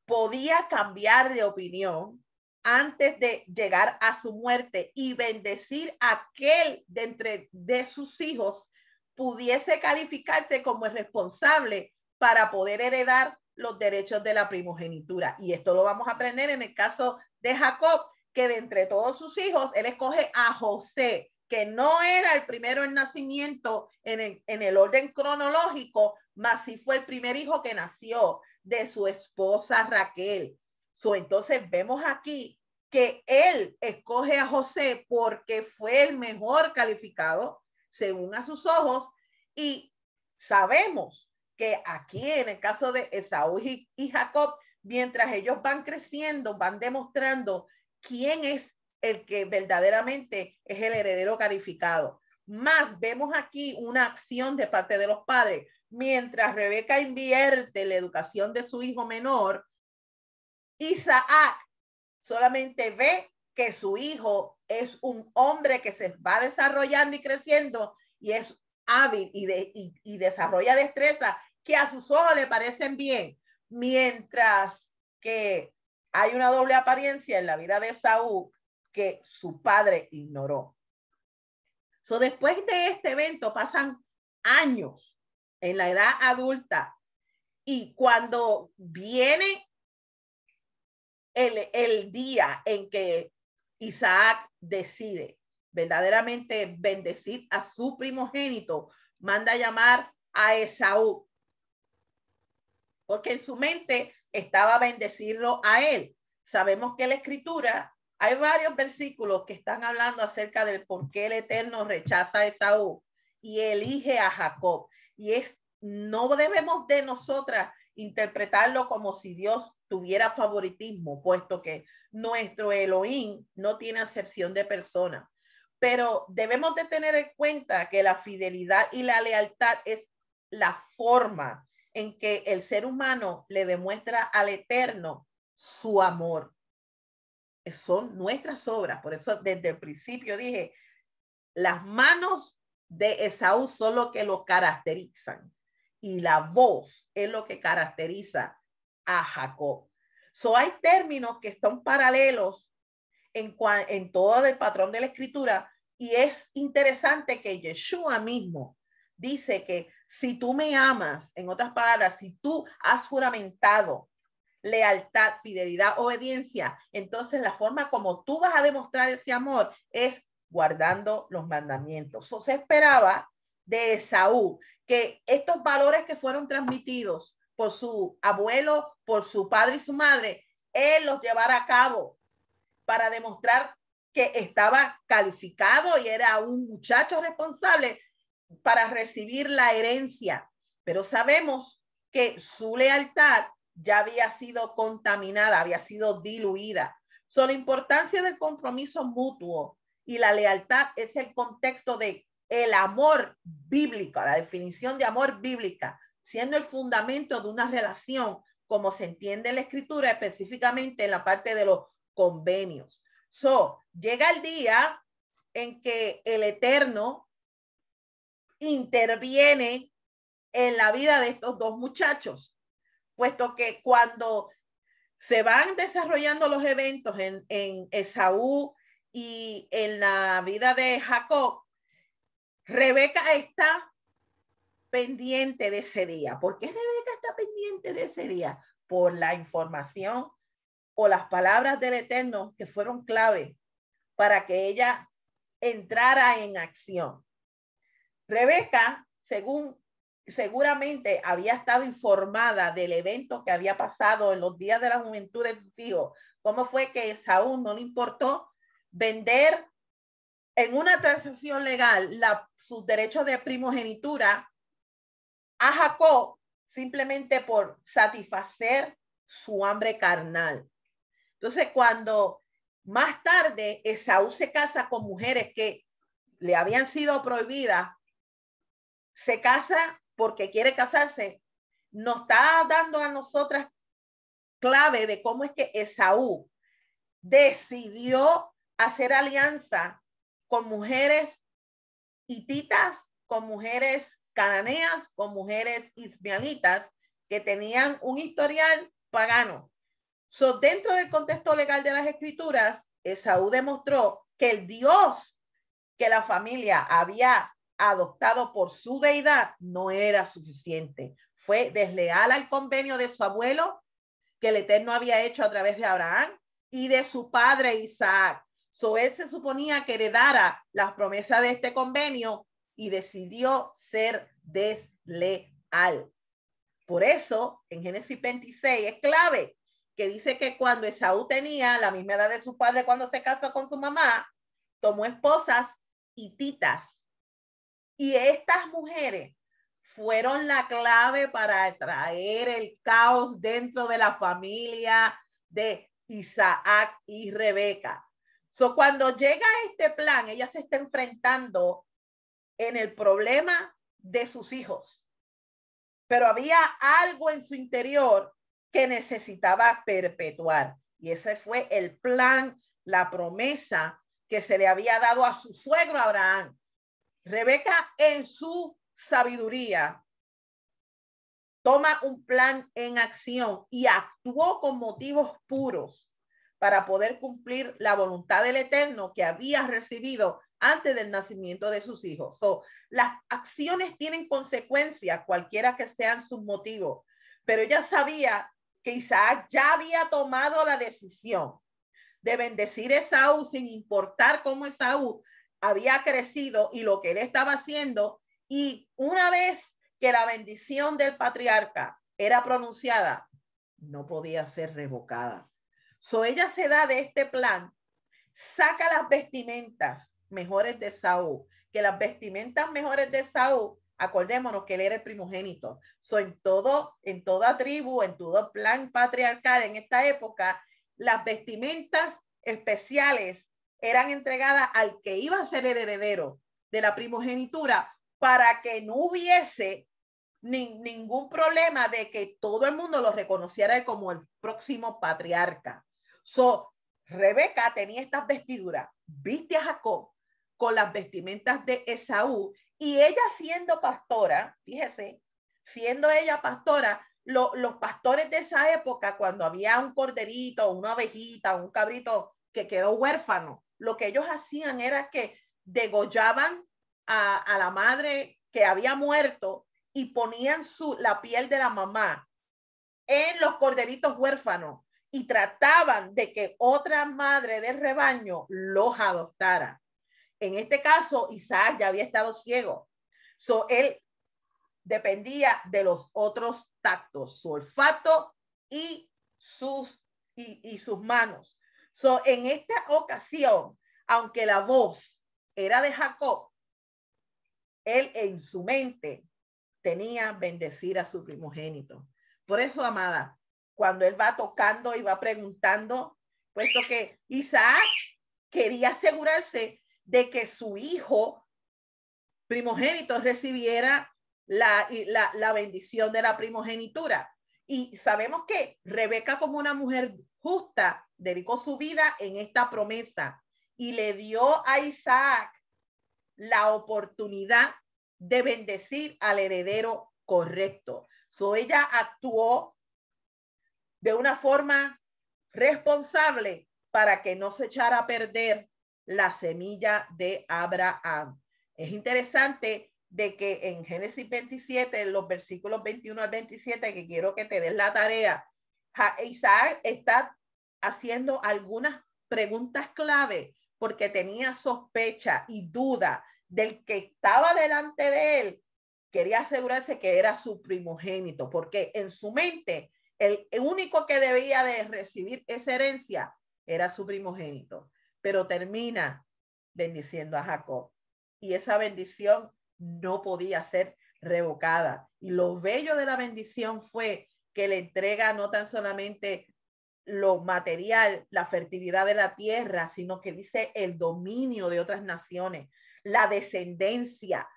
podía cambiar de opinión antes de llegar a su muerte y bendecir aquel de entre de sus hijos pudiese calificarse como el responsable para poder heredar los derechos de la primogenitura. Y esto lo vamos a aprender en el caso de Jacob, que de entre todos sus hijos, él escoge a José, que no era el primero en nacimiento en el, en el orden cronológico, mas sí fue el primer hijo que nació de su esposa Raquel entonces vemos aquí que él escoge a José porque fue el mejor calificado según a sus ojos y sabemos que aquí en el caso de Esaú y, Jacob, mientras ellos van creciendo, van demostrando quién es el que verdaderamente es el heredero calificado. Más vemos aquí una acción de parte de los padres. Mientras Rebeca invierte la educación de su hijo menor, Isaac solamente ve que su hijo es un hombre que se va desarrollando y creciendo y es hábil y, desarrolla destreza que a sus ojos le parecen bien, mientras que hay una doble apariencia en la vida de Saúl que su padre ignoró. So, después de este evento pasan años en la edad adulta y cuando viene el, día en que Isaac decide verdaderamente bendecir a su primogénito, manda a llamar a Esaú, porque en su mente estaba bendecirlo a él. Sabemos que la escritura, hay varios versículos que están hablando acerca del por qué el Eterno rechaza a Esaú y elige a Jacob. Y es no debemos de nosotras interpretarlo como si Dios tuviera favoritismo, puesto que nuestro Elohim no tiene acepción de persona. Pero debemos de tener en cuenta que la fidelidad y la lealtad es la forma en que el ser humano le demuestra al Eterno su amor. Son nuestras obras. Por eso desde el principio dije, las manos de Esaú son lo que lo caracterizan y la voz es lo que caracteriza a Jacob. So hay términos que son paralelos en, en todo el patrón de la escritura y es interesante que Yeshua mismo dice que si tú me amas, en otras palabras, si tú has juramentado lealtad, fidelidad, obediencia, entonces la forma como tú vas a demostrar ese amor es guardando los mandamientos. Eso se esperaba de Esaú que estos valores que fueron transmitidos por su abuelo, por su padre y su madre, él los llevara a cabo para demostrar que estaba calificado y era un muchacho responsable para recibir la herencia. Pero sabemos que su lealtad ya había sido contaminada, había sido diluida. Son la importancia del compromiso mutuo y la lealtad es el contexto de el amor bíblico, la definición de amor bíblica, siendo el fundamento de una relación, como se entiende en la escritura, específicamente en la parte de los convenios. So, llega el día en que el Eterno interviene en la vida de estos dos muchachos, puesto que cuando se van desarrollando los eventos en, en Esaú y en la vida de Jacob, Rebeca está pendiente de ese día. ¿Por qué Rebeca está pendiente de ese día? Por la información o las palabras del Eterno que fueron clave para que ella entrara en acción. Rebeca, según seguramente había estado informada del evento que había pasado en los días de la juventud de sus hijos, cómo fue que Saúl no le importó vender en una transacción legal sus derechos de primogenitura a Jacob simplemente por satisfacer su hambre carnal. Entonces, cuando más tarde Esaú se casa con mujeres que le habían sido prohibidas, se casa porque quiere casarse, nos está dando a nosotras clave de cómo es que Esaú decidió hacer alianza con mujeres hititas, con mujeres cananeas, con mujeres ismaelitas que tenían un historial pagano. So, dentro del contexto legal de las escrituras, Esaú demostró que el Dios que la familia había adoptado por su deidad no era suficiente. Fue desleal al convenio de su abuelo que el Eterno había hecho a través de Abraham y de su padre Isaac. So, él se suponía que heredara las promesas de este convenio y decidió ser desleal. Por eso, en Génesis 26 es clave que dice que cuando Esaú tenía la misma edad de su padre cuando se casó con su mamá, tomó esposas hititas. Y estas mujeres fueron la clave para traer el caos dentro de la familia de Isaac y Rebeca cuando llega este plan, ella se está enfrentando en el problema de sus hijos. Pero había algo en su interior que necesitaba perpetuar. Y ese fue el plan, la promesa que se le había dado a su suegro Abraham. Rebeca en su sabiduría toma un plan en acción y actuó con motivos puros para poder cumplir la voluntad del Eterno que había recibido antes del nacimiento de sus hijos. las acciones tienen consecuencias, cualquiera que sean sus motivos, pero ella sabía que Isaac ya había tomado la decisión de bendecir a Esaú sin importar cómo Esaú había crecido y lo que él estaba haciendo. Y una vez que la bendición del patriarca era pronunciada, no podía ser revocada. So ella se da de este plan, saca las vestimentas mejores de Saúl, que las vestimentas mejores de Saúl, acordémonos que él era el primogénito. So en todo, en toda tribu, en todo plan patriarcal en esta época, las vestimentas especiales eran entregadas al que iba a ser el heredero de la primogenitura para que no hubiese ningún problema de que todo el mundo lo reconociera como el próximo patriarca. So, Rebeca tenía estas vestiduras, viste a Jacob con las vestimentas de Esaú y ella siendo pastora, fíjese, siendo ella pastora, los pastores de esa época, cuando había un corderito, una abejita, un cabrito que quedó huérfano, lo que ellos hacían era que degollaban a, a la madre que había muerto y ponían su, la piel de la mamá en los corderitos huérfanos y trataban de que otra madre del rebaño los adoptara. En este caso, Isaac ya había estado ciego. So, él dependía de los otros tactos, su olfato y sus, y, sus manos. So, en esta ocasión, aunque la voz era de Jacob, él en su mente tenía bendecir a su primogénito. Por eso, amada, cuando él va tocando y va preguntando, puesto que Isaac quería asegurarse de que su hijo primogénito recibiera la, la bendición de la primogenitura. Y sabemos que Rebeca como una mujer justa dedicó su vida en esta promesa y le dio a Isaac la oportunidad de bendecir al heredero correcto. So ella actuó de una forma responsable para que no se echara a perder la semilla de Abraham. Es interesante de que en Génesis 27, en los versículos 21 al 27, que quiero que te des la tarea, Isaac está haciendo algunas preguntas clave porque tenía sospecha y duda del que estaba delante de él. Quería asegurarse que era su primogénito, porque en su mente el único que debía de recibir esa herencia era su primogénito, pero termina bendiciendo a Jacob. Y esa bendición no podía ser revocada. Y lo bello de la bendición fue que le entrega no tan solamente lo material, la fertilidad de la tierra, sino que dice el dominio de otras naciones, la descendencia.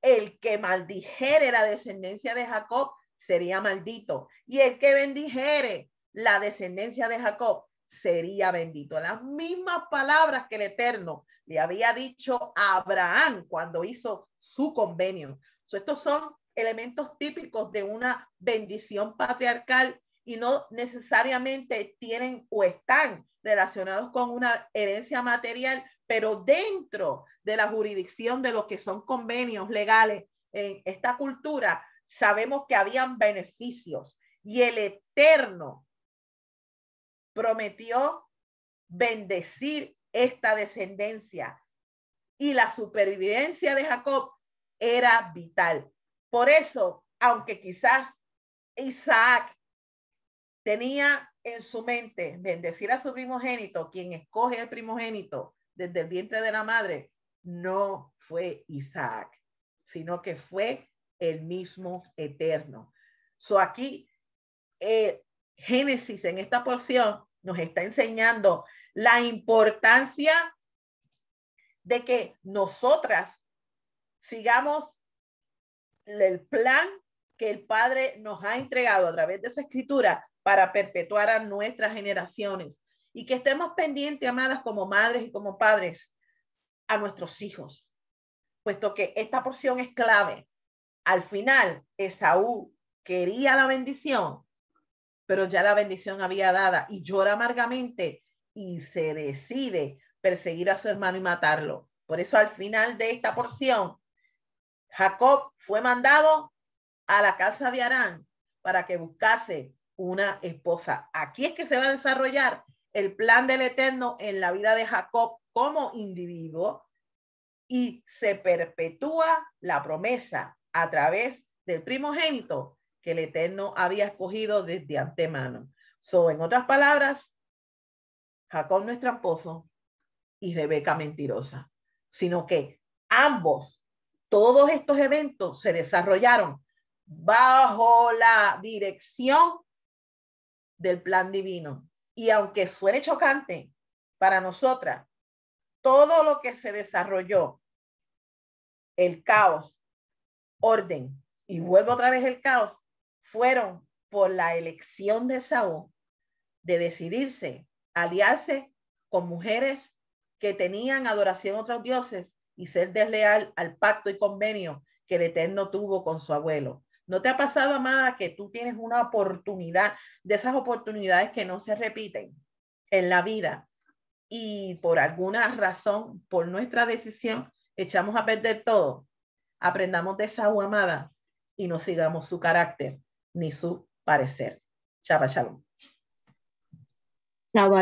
El que maldijere la descendencia de Jacob sería maldito. Y el que bendijere la descendencia de Jacob sería bendito. Las mismas palabras que el Eterno le había dicho a Abraham cuando hizo su convenio. estos son elementos típicos de una bendición patriarcal y no necesariamente tienen o están relacionados con una herencia material, pero dentro de la jurisdicción de lo que son convenios legales en esta cultura sabemos que habían beneficios y el Eterno prometió bendecir esta descendencia y la supervivencia de Jacob era vital. Por eso, aunque quizás Isaac tenía en su mente bendecir a su primogénito, quien escoge el primogénito desde el vientre de la madre, no fue Isaac, sino que fue el mismo eterno. So aquí, eh, Génesis en esta porción nos está enseñando la importancia de que nosotras sigamos el plan que el Padre nos ha entregado a través de su escritura para perpetuar a nuestras generaciones y que estemos pendientes, amadas, como madres y como padres, a nuestros hijos, puesto que esta porción es clave al final, Esaú quería la bendición, pero ya la bendición había dada y llora amargamente y se decide perseguir a su hermano y matarlo. Por eso al final de esta porción, Jacob fue mandado a la casa de Arán para que buscase una esposa. Aquí es que se va a desarrollar el plan del Eterno en la vida de Jacob como individuo y se perpetúa la promesa a través del primogénito que el Eterno había escogido desde antemano. So, en otras palabras, Jacob no es y Rebeca mentirosa, sino que ambos, todos estos eventos se desarrollaron bajo la dirección del plan divino. Y aunque suene chocante para nosotras, todo lo que se desarrolló, el caos, orden y vuelvo otra vez el caos, fueron por la elección de Saúl de decidirse aliarse con mujeres que tenían adoración a otros dioses y ser desleal al pacto y convenio que el Eterno tuvo con su abuelo. ¿No te ha pasado, amada, que tú tienes una oportunidad, de esas oportunidades que no se repiten en la vida y por alguna razón, por nuestra decisión, echamos a perder todo? aprendamos de esa amada y no sigamos su carácter ni su parecer. Shabbat shalom.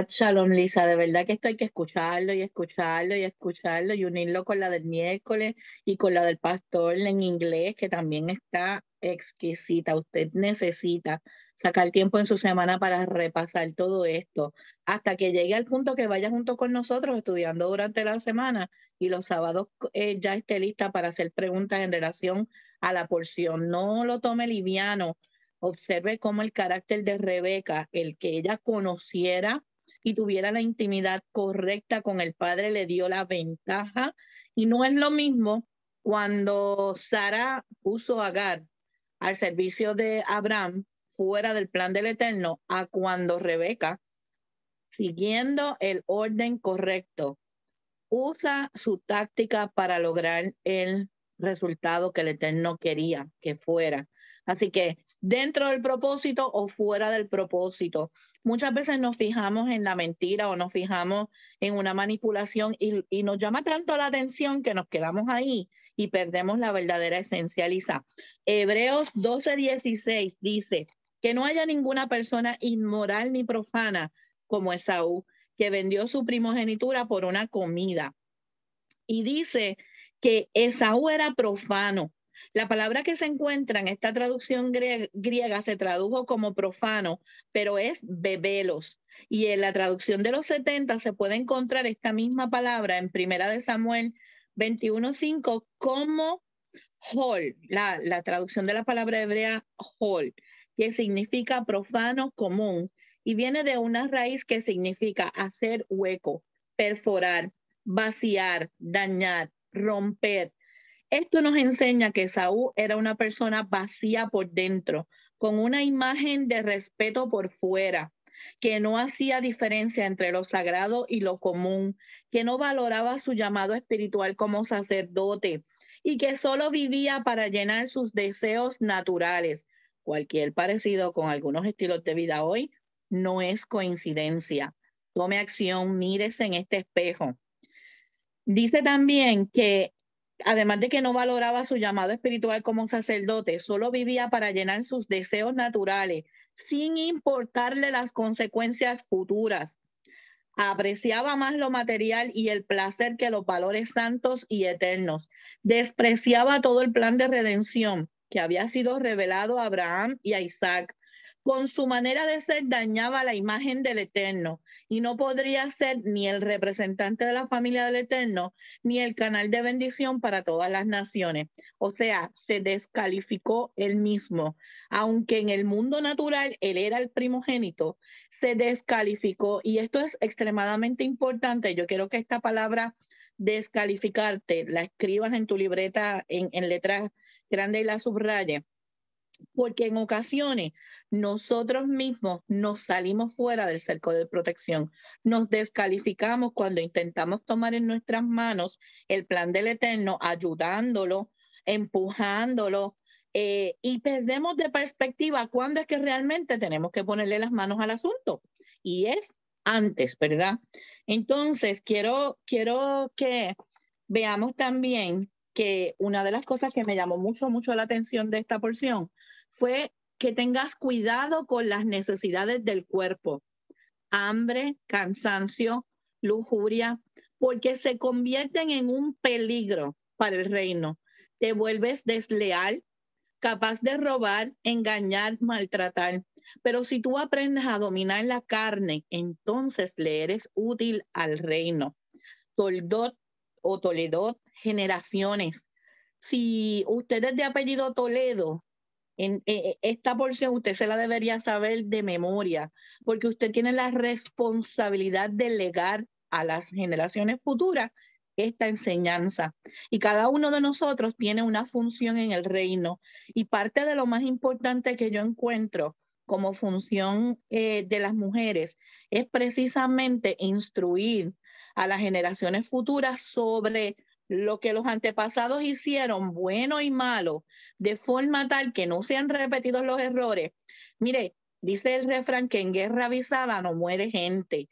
shalom, Lisa. De verdad que esto hay que escucharlo y escucharlo y escucharlo y unirlo con la del miércoles y con la del pastor en inglés, que también está exquisita. Usted necesita sacar tiempo en su semana para repasar todo esto, hasta que llegue al punto que vaya junto con nosotros estudiando durante la semana y los sábados eh, ya esté lista para hacer preguntas en relación a la porción. No lo tome liviano. Observe cómo el carácter de Rebeca, el que ella conociera y tuviera la intimidad correcta con el padre, le dio la ventaja. Y no es lo mismo cuando Sara puso a Agar al servicio de Abraham fuera del plan del Eterno a cuando Rebeca, siguiendo el orden correcto, usa su táctica para lograr el resultado que el Eterno quería que fuera. Así que dentro del propósito o fuera del propósito, muchas veces nos fijamos en la mentira o nos fijamos en una manipulación y, nos llama tanto la atención que nos quedamos ahí y perdemos la verdadera esencialidad. Hebreos 12:16 dice que no haya ninguna persona inmoral ni profana como Esaú, que vendió su primogenitura por una comida. Y dice que Esaú era profano la palabra que se encuentra en esta traducción griega, se tradujo como profano, pero es bebelos. Y en la traducción de los 70 se puede encontrar esta misma palabra en Primera de Samuel 21.5 como hol, la, la traducción de la palabra hebrea hol, que significa profano común y viene de una raíz que significa hacer hueco, perforar, vaciar, dañar, romper, esto nos enseña que Saúl era una persona vacía por dentro, con una imagen de respeto por fuera, que no hacía diferencia entre lo sagrado y lo común, que no valoraba su llamado espiritual como sacerdote y que solo vivía para llenar sus deseos naturales. Cualquier parecido con algunos estilos de vida hoy no es coincidencia. Tome acción, mírese en este espejo. Dice también que además de que no valoraba su llamado espiritual como sacerdote, solo vivía para llenar sus deseos naturales, sin importarle las consecuencias futuras. Apreciaba más lo material y el placer que los valores santos y eternos. Despreciaba todo el plan de redención que había sido revelado a Abraham y a Isaac con su manera de ser dañaba la imagen del Eterno y no podría ser ni el representante de la familia del Eterno ni el canal de bendición para todas las naciones. O sea, se descalificó él mismo. Aunque en el mundo natural él era el primogénito, se descalificó y esto es extremadamente importante. Yo quiero que esta palabra descalificarte la escribas en tu libreta en, en letras grandes y la subrayes porque en ocasiones nosotros mismos nos salimos fuera del cerco de protección, nos descalificamos cuando intentamos tomar en nuestras manos el plan del Eterno, ayudándolo, empujándolo, eh, y perdemos de perspectiva cuándo es que realmente tenemos que ponerle las manos al asunto. Y es antes, ¿verdad? Entonces, quiero, quiero que veamos también que una de las cosas que me llamó mucho, mucho la atención de esta porción fue que tengas cuidado con las necesidades del cuerpo, hambre, cansancio, lujuria, porque se convierten en un peligro para el reino. Te vuelves desleal, capaz de robar, engañar, maltratar. Pero si tú aprendes a dominar la carne, entonces le eres útil al reino. Toldot o Toledot, generaciones. Si usted de apellido Toledo, eh, eh, esta porción usted se la debería saber de memoria, porque usted tiene la responsabilidad de legar a las generaciones futuras esta enseñanza. Y cada uno de nosotros tiene una función en el reino. Y parte de lo más importante que yo encuentro como función eh, de las mujeres es precisamente instruir a las generaciones futuras sobre lo que los antepasados hicieron, bueno y malo, de forma tal que no sean repetidos los errores. Mire, dice el refrán que en guerra avisada no muere gente.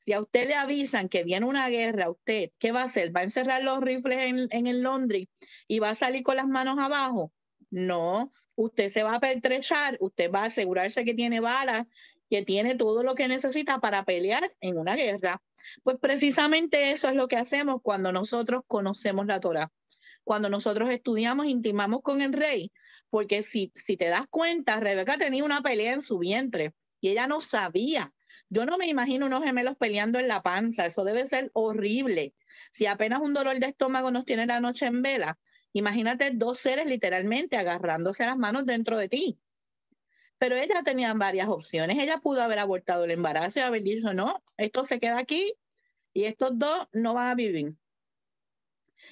Si a usted le avisan que viene una guerra, usted, ¿qué va a hacer? ¿Va a encerrar los rifles en, el Londres y va a salir con las manos abajo? No, usted se va a pertrechar, usted va a asegurarse que tiene balas que tiene todo lo que necesita para pelear en una guerra. Pues precisamente eso es lo que hacemos cuando nosotros conocemos la Torah, cuando nosotros estudiamos, intimamos con el rey, porque si, te das cuenta, Rebeca tenía una pelea en su vientre y ella no sabía. Yo no me imagino unos gemelos peleando en la panza, eso debe ser horrible. Si apenas un dolor de estómago nos tiene la noche en vela, imagínate dos seres literalmente agarrándose las manos dentro de ti. Pero ella tenía varias opciones. Ella pudo haber abortado el embarazo y haber dicho, no, esto se queda aquí y estos dos no van a vivir.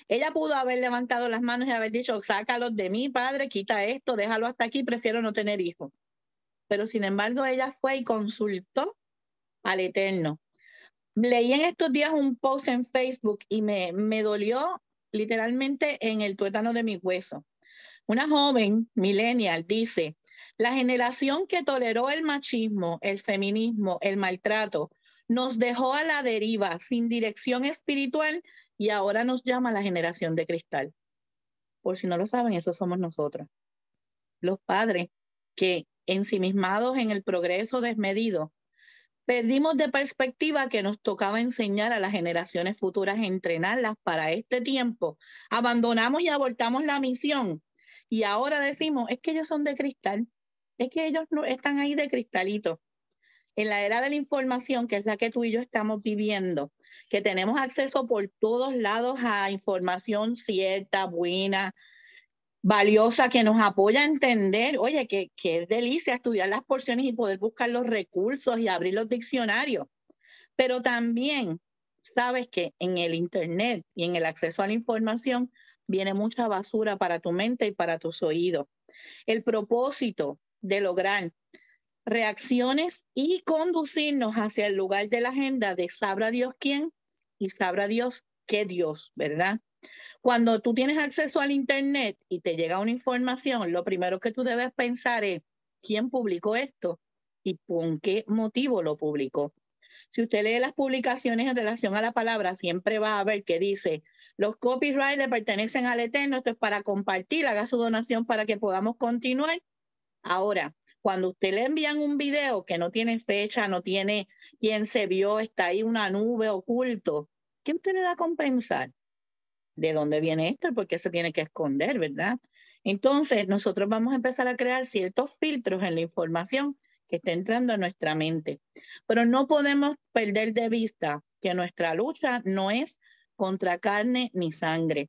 Ella pudo haber levantado las manos y haber dicho, sácalos de mí, padre, quita esto, déjalo hasta aquí, prefiero no tener hijos. Pero sin embargo, ella fue y consultó al Eterno. Leí en estos días un post en Facebook y me, me dolió literalmente en el tuétano de mi hueso. Una joven millennial dice, la generación que toleró el machismo, el feminismo, el maltrato, nos dejó a la deriva, sin dirección espiritual, y ahora nos llama la generación de cristal. Por si no lo saben, eso somos nosotros. Los padres que, ensimismados en el progreso desmedido, perdimos de perspectiva que nos tocaba enseñar a las generaciones futuras, entrenarlas para este tiempo. Abandonamos y abortamos la misión. Y ahora decimos, es que ellos son de cristal es que ellos están ahí de cristalito. En la era de la información, que es la que tú y yo estamos viviendo, que tenemos acceso por todos lados a información cierta, buena, valiosa, que nos apoya a entender, oye, que, que es delicia estudiar las porciones y poder buscar los recursos y abrir los diccionarios. Pero también sabes que en el Internet y en el acceso a la información viene mucha basura para tu mente y para tus oídos. El propósito de lograr reacciones y conducirnos hacia el lugar de la agenda de sabrá Dios quién y sabrá Dios qué Dios, ¿verdad? Cuando tú tienes acceso al Internet y te llega una información, lo primero que tú debes pensar es, ¿quién publicó esto? ¿Y con qué motivo lo publicó? Si usted lee las publicaciones en relación a la palabra, siempre va a ver que dice, los copyrights le pertenecen al Eterno, esto es para compartir, haga su donación para que podamos continuar Ahora, cuando usted le envían un video que no tiene fecha, no tiene quién se vio, está ahí una nube oculto, ¿qué usted le da a compensar? ¿De dónde viene esto? Porque se tiene que esconder, ¿verdad? Entonces, nosotros vamos a empezar a crear ciertos filtros en la información que está entrando a nuestra mente. Pero no podemos perder de vista que nuestra lucha no es contra carne ni sangre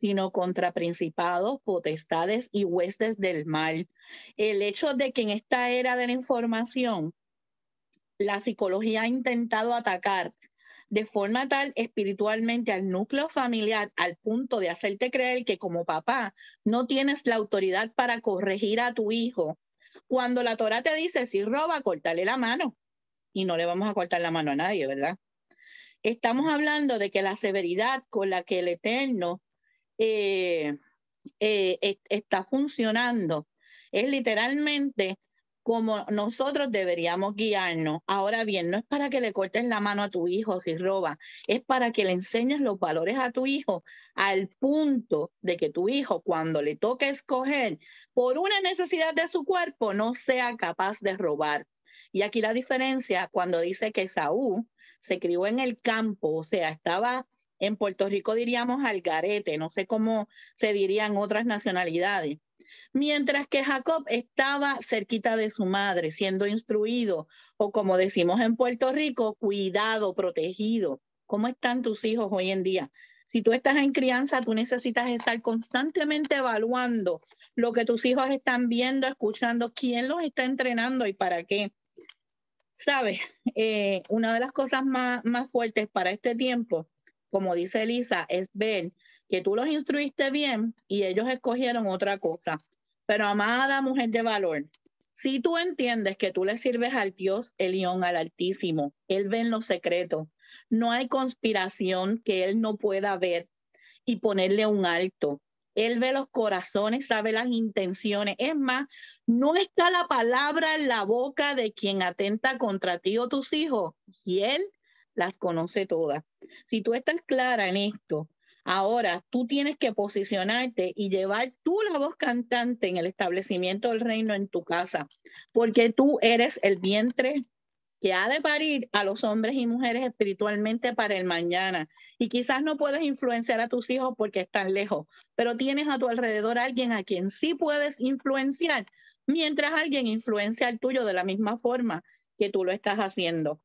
sino contra principados, potestades y huestes del mal. El hecho de que en esta era de la información, la psicología ha intentado atacar de forma tal espiritualmente al núcleo familiar al punto de hacerte creer que como papá no tienes la autoridad para corregir a tu hijo. Cuando la Torah te dice, si roba, cortale la mano. Y no le vamos a cortar la mano a nadie, ¿verdad? Estamos hablando de que la severidad con la que el Eterno eh, eh, está funcionando. Es literalmente como nosotros deberíamos guiarnos. Ahora bien, no es para que le cortes la mano a tu hijo si roba, es para que le enseñes los valores a tu hijo al punto de que tu hijo cuando le toque escoger por una necesidad de su cuerpo no sea capaz de robar. Y aquí la diferencia cuando dice que Saúl se crió en el campo, o sea, estaba en Puerto Rico diríamos al garete, no sé cómo se dirían otras nacionalidades. Mientras que Jacob estaba cerquita de su madre, siendo instruido, o como decimos en Puerto Rico, cuidado, protegido. ¿Cómo están tus hijos hoy en día? Si tú estás en crianza, tú necesitas estar constantemente evaluando lo que tus hijos están viendo, escuchando, quién los está entrenando y para qué. Sabes, eh, una de las cosas más, más fuertes para este tiempo como dice Elisa, es ver que tú los instruiste bien y ellos escogieron otra cosa. Pero amada mujer de valor, si tú entiendes que tú le sirves al Dios, el León, al Altísimo, Él ve en los secretos. No hay conspiración que Él no pueda ver y ponerle un alto. Él ve los corazones, sabe las intenciones. Es más, no está la palabra en la boca de quien atenta contra ti o tus hijos. Y Él las conoce todas. Si tú estás clara en esto, ahora tú tienes que posicionarte y llevar tú la voz cantante en el establecimiento del reino en tu casa, porque tú eres el vientre que ha de parir a los hombres y mujeres espiritualmente para el mañana. Y quizás no puedes influenciar a tus hijos porque están lejos, pero tienes a tu alrededor alguien a quien sí puedes influenciar, mientras alguien influencia al tuyo de la misma forma que tú lo estás haciendo.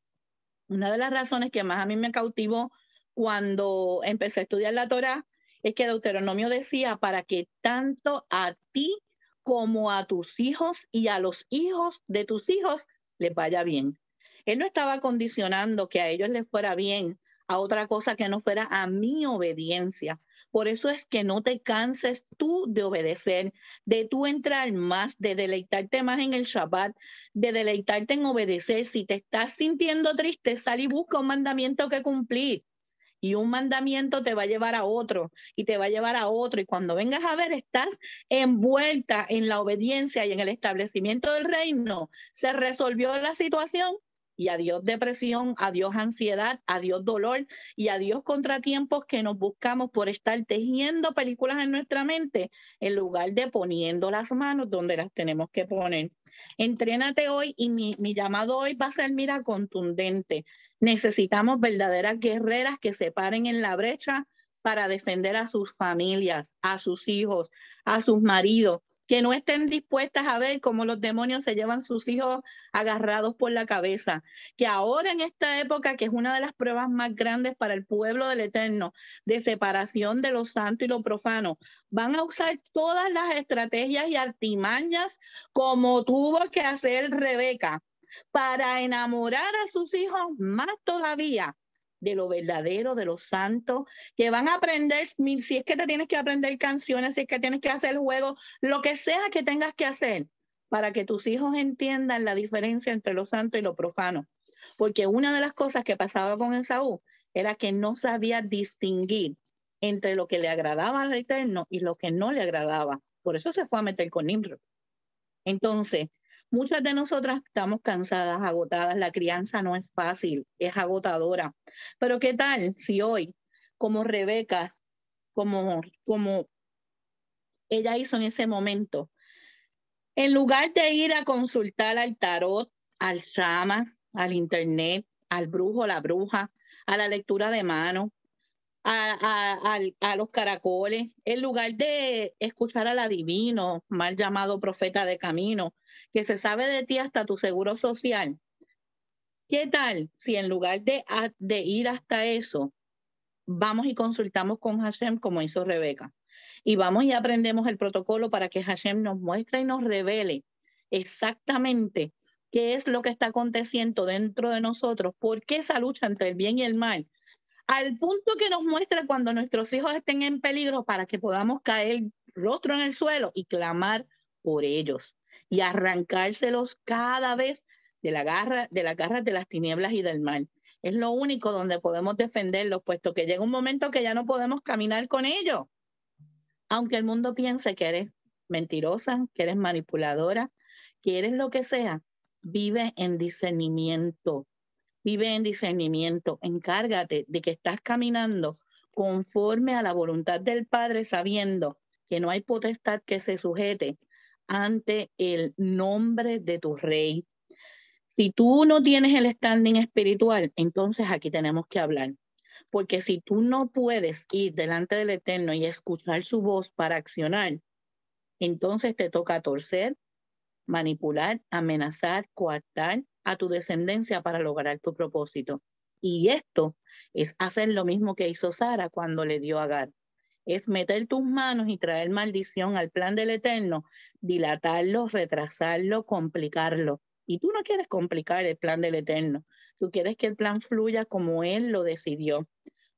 Una de las razones que más a mí me cautivó cuando empecé a estudiar la Torah es que Deuteronomio decía, para que tanto a ti como a tus hijos y a los hijos de tus hijos les vaya bien. Él no estaba condicionando que a ellos les fuera bien a otra cosa que no fuera a mi obediencia. Por eso es que no te canses tú de obedecer, de tú entrar más, de deleitarte más en el Shabbat, de deleitarte en obedecer. Si te estás sintiendo triste, sal y busca un mandamiento que cumplir. Y un mandamiento te va a llevar a otro y te va a llevar a otro. Y cuando vengas a ver, estás envuelta en la obediencia y en el establecimiento del reino. Se resolvió la situación, y adiós depresión, adiós ansiedad, adiós dolor y adiós contratiempos que nos buscamos por estar tejiendo películas en nuestra mente en lugar de poniendo las manos donde las tenemos que poner. Entrénate hoy y mi, llamado hoy va a ser, mira, contundente. Necesitamos verdaderas guerreras que se paren en la brecha para defender a sus familias, a sus hijos, a sus maridos, que no estén dispuestas a ver cómo los demonios se llevan sus hijos agarrados por la cabeza, que ahora en esta época, que es una de las pruebas más grandes para el pueblo del Eterno, de separación de lo santo y lo profano, van a usar todas las estrategias y artimañas como tuvo que hacer Rebeca para enamorar a sus hijos más todavía de lo verdadero, de lo santo, que van a aprender, si es que te tienes que aprender canciones, si es que tienes que hacer juegos, lo que sea que tengas que hacer, para que tus hijos entiendan la diferencia entre lo santo y lo profano. Porque una de las cosas que pasaba con Esaú era que no sabía distinguir entre lo que le agradaba al Eterno y lo que no le agradaba. Por eso se fue a meter con Nimrod. Entonces, Muchas de nosotras estamos cansadas, agotadas, la crianza no es fácil, es agotadora. Pero ¿qué tal si hoy, como Rebeca, como, como ella hizo en ese momento, en lugar de ir a consultar al tarot, al shama, al internet, al brujo, la bruja, a la lectura de mano, a, los caracoles, en lugar de escuchar al adivino, mal llamado profeta de camino, que se sabe de ti hasta tu seguro social. ¿Qué tal si en lugar de, de ir hasta eso, vamos y consultamos con Hashem como hizo Rebeca? Y vamos y aprendemos el protocolo para que Hashem nos muestre y nos revele exactamente qué es lo que está aconteciendo dentro de nosotros, por qué esa lucha entre el bien y el mal al punto que nos muestra cuando nuestros hijos estén en peligro para que podamos caer rostro en el suelo y clamar por ellos y arrancárselos cada vez de la garra, de las garras de las tinieblas y del mal. Es lo único donde podemos defenderlos, puesto que llega un momento que ya no podemos caminar con ellos. Aunque el mundo piense que eres mentirosa, que eres manipuladora, que eres lo que sea, vive en discernimiento Vive en discernimiento, encárgate de que estás caminando conforme a la voluntad del Padre, sabiendo que no hay potestad que se sujete ante el nombre de tu Rey. Si tú no tienes el standing espiritual, entonces aquí tenemos que hablar. Porque si tú no puedes ir delante del Eterno y escuchar su voz para accionar, entonces te toca torcer, manipular, amenazar, coartar a tu descendencia para lograr tu propósito. Y esto es hacer lo mismo que hizo Sara cuando le dio a Agar. Es meter tus manos y traer maldición al plan del Eterno, dilatarlo, retrasarlo, complicarlo. Y tú no quieres complicar el plan del Eterno. Tú quieres que el plan fluya como Él lo decidió.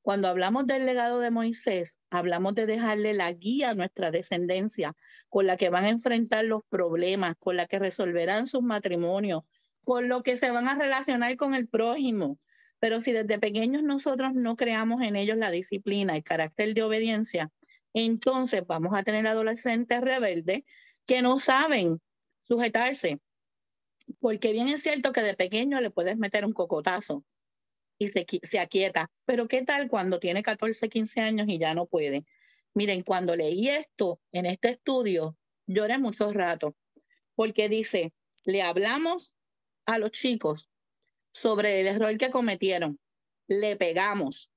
Cuando hablamos del legado de Moisés, hablamos de dejarle la guía a nuestra descendencia, con la que van a enfrentar los problemas, con la que resolverán sus matrimonios, con lo que se van a relacionar con el prójimo. Pero si desde pequeños nosotros no creamos en ellos la disciplina, el carácter de obediencia, entonces vamos a tener adolescentes rebeldes que no saben sujetarse. Porque bien es cierto que de pequeño le puedes meter un cocotazo, y se, aquieta. Pero ¿qué tal cuando tiene 14, 15 años y ya no puede? Miren, cuando leí esto en este estudio, lloré mucho rato, porque dice, le hablamos a los chicos sobre el error que cometieron, le pegamos.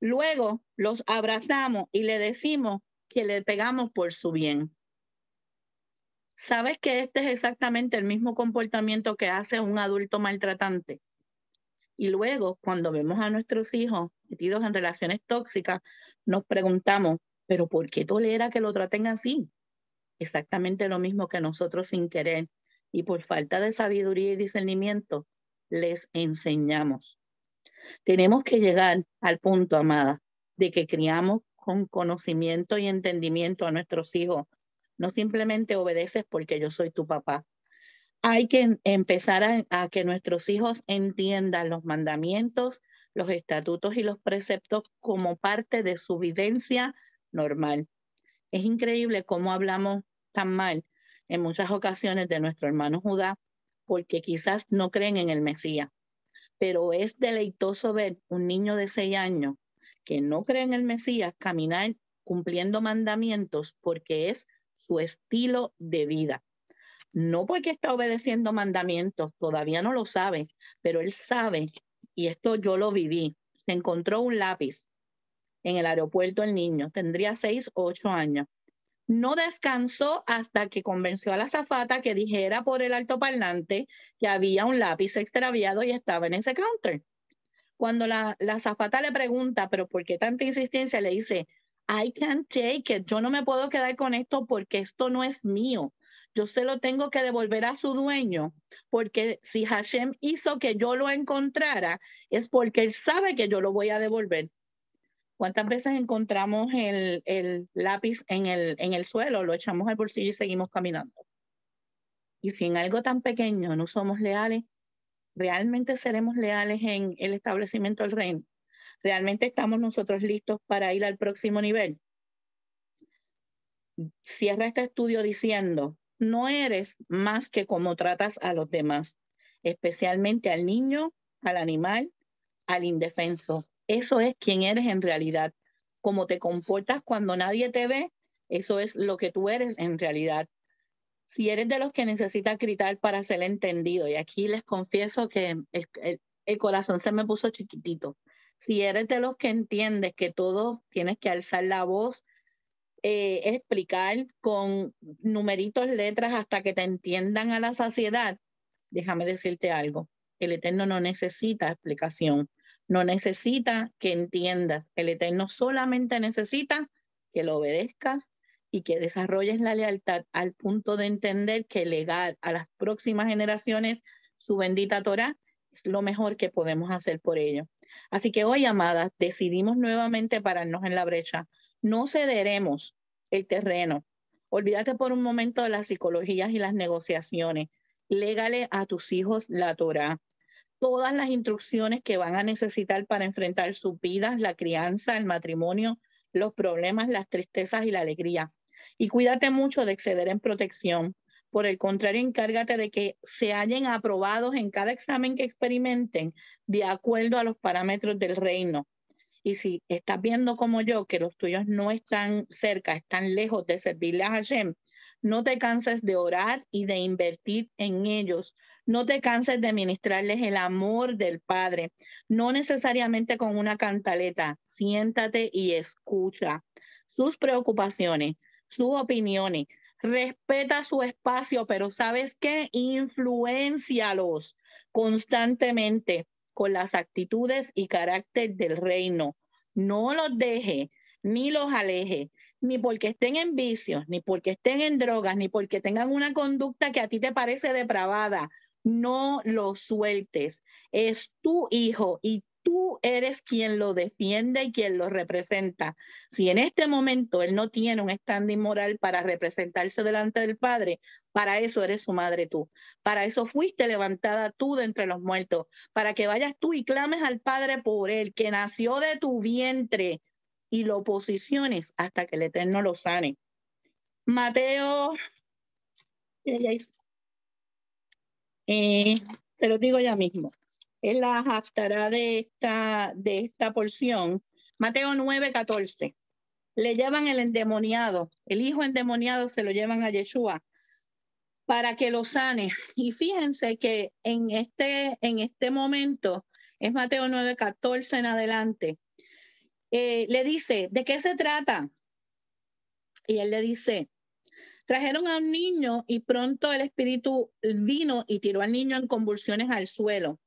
Luego los abrazamos y le decimos que le pegamos por su bien. ¿Sabes que este es exactamente el mismo comportamiento que hace un adulto maltratante? Y luego, cuando vemos a nuestros hijos metidos en relaciones tóxicas, nos preguntamos, pero ¿por qué tolera que lo traten así? Exactamente lo mismo que nosotros sin querer y por falta de sabiduría y discernimiento les enseñamos. Tenemos que llegar al punto, amada, de que criamos con conocimiento y entendimiento a nuestros hijos. No simplemente obedeces porque yo soy tu papá, hay que em, empezar a, que nuestros hijos entiendan los mandamientos, los estatutos y los preceptos como parte de su vivencia normal. Es increíble cómo hablamos tan mal en muchas ocasiones de nuestro hermano Judá, porque quizás no creen en el Mesías. Pero es deleitoso ver un niño de seis años que no cree en el Mesías caminar cumpliendo mandamientos porque es su estilo de vida no porque está obedeciendo mandamientos, todavía no lo sabe, pero él sabe, y esto yo lo viví, se encontró un lápiz en el aeropuerto el niño, tendría seis, o ocho años. No descansó hasta que convenció a la zafata que dijera por el altoparlante que había un lápiz extraviado y estaba en ese counter. Cuando la, la zafata le pregunta, pero ¿por qué tanta insistencia? Le dice, I can't take it, yo no me puedo quedar con esto porque esto no es mío yo se lo tengo que devolver a su dueño, porque si Hashem hizo que yo lo encontrara, es porque él sabe que yo lo voy a devolver. ¿Cuántas veces encontramos el, lápiz en el, en el suelo, lo echamos al bolsillo y seguimos caminando? Y si en algo tan pequeño no somos leales, ¿realmente seremos leales en el establecimiento del reino? ¿Realmente estamos nosotros listos para ir al próximo nivel? Cierra este estudio diciendo, no eres más que como tratas a los demás, especialmente al niño, al animal, al indefenso. Eso es quien eres en realidad. Cómo te comportas cuando nadie te ve, eso es lo que tú eres en realidad. Si eres de los que necesitas gritar para ser entendido, y aquí les confieso que el, el corazón se me puso chiquitito. Si eres de los que entiendes que todo tienes que alzar la voz eh, explicar con numeritos, letras, hasta que te entiendan a la saciedad, déjame decirte algo. El Eterno no necesita explicación, no necesita que entiendas. El Eterno solamente necesita que lo obedezcas y que desarrolles la lealtad al punto de entender que legar a las próximas generaciones su bendita Torah es lo mejor que podemos hacer por ello. Así que hoy, amadas, decidimos nuevamente pararnos en la brecha no cederemos el terreno. Olvídate por un momento de las psicologías y las negociaciones. Légale a tus hijos la Torah. Todas las instrucciones que van a necesitar para enfrentar sus vidas, la crianza, el matrimonio, los problemas, las tristezas y la alegría. Y cuídate mucho de exceder en protección. Por el contrario, encárgate de que se hallen aprobados en cada examen que experimenten de acuerdo a los parámetros del reino. Y si estás viendo como yo que los tuyos no están cerca, están lejos de servirle a Hashem, no te canses de orar y de invertir en ellos. No te canses de ministrarles el amor del Padre, no necesariamente con una cantaleta. Siéntate y escucha sus preocupaciones, sus opiniones. Respeta su espacio, pero ¿sabes qué? Influencialos constantemente con las actitudes y carácter del reino. No los deje, ni los aleje, ni porque estén en vicios, ni porque estén en drogas, ni porque tengan una conducta que a ti te parece depravada. No los sueltes. Es tu hijo y tú eres quien lo defiende y quien lo representa. Si en este momento él no tiene un standing moral para representarse delante del Padre, para eso eres su madre tú. Para eso fuiste levantada tú de entre los muertos, para que vayas tú y clames al Padre por él, que nació de tu vientre, y lo posiciones hasta que el Eterno lo sane. Mateo, eh, te lo digo ya mismo en la haftará de esta, de esta porción. Mateo 9, 14. Le llevan el endemoniado, el hijo endemoniado se lo llevan a Yeshua para que lo sane. Y fíjense que en este, en este momento, es Mateo 9, 14 en adelante, eh, le dice, ¿de qué se trata? Y él le dice, trajeron a un niño y pronto el espíritu vino y tiró al niño en convulsiones al suelo.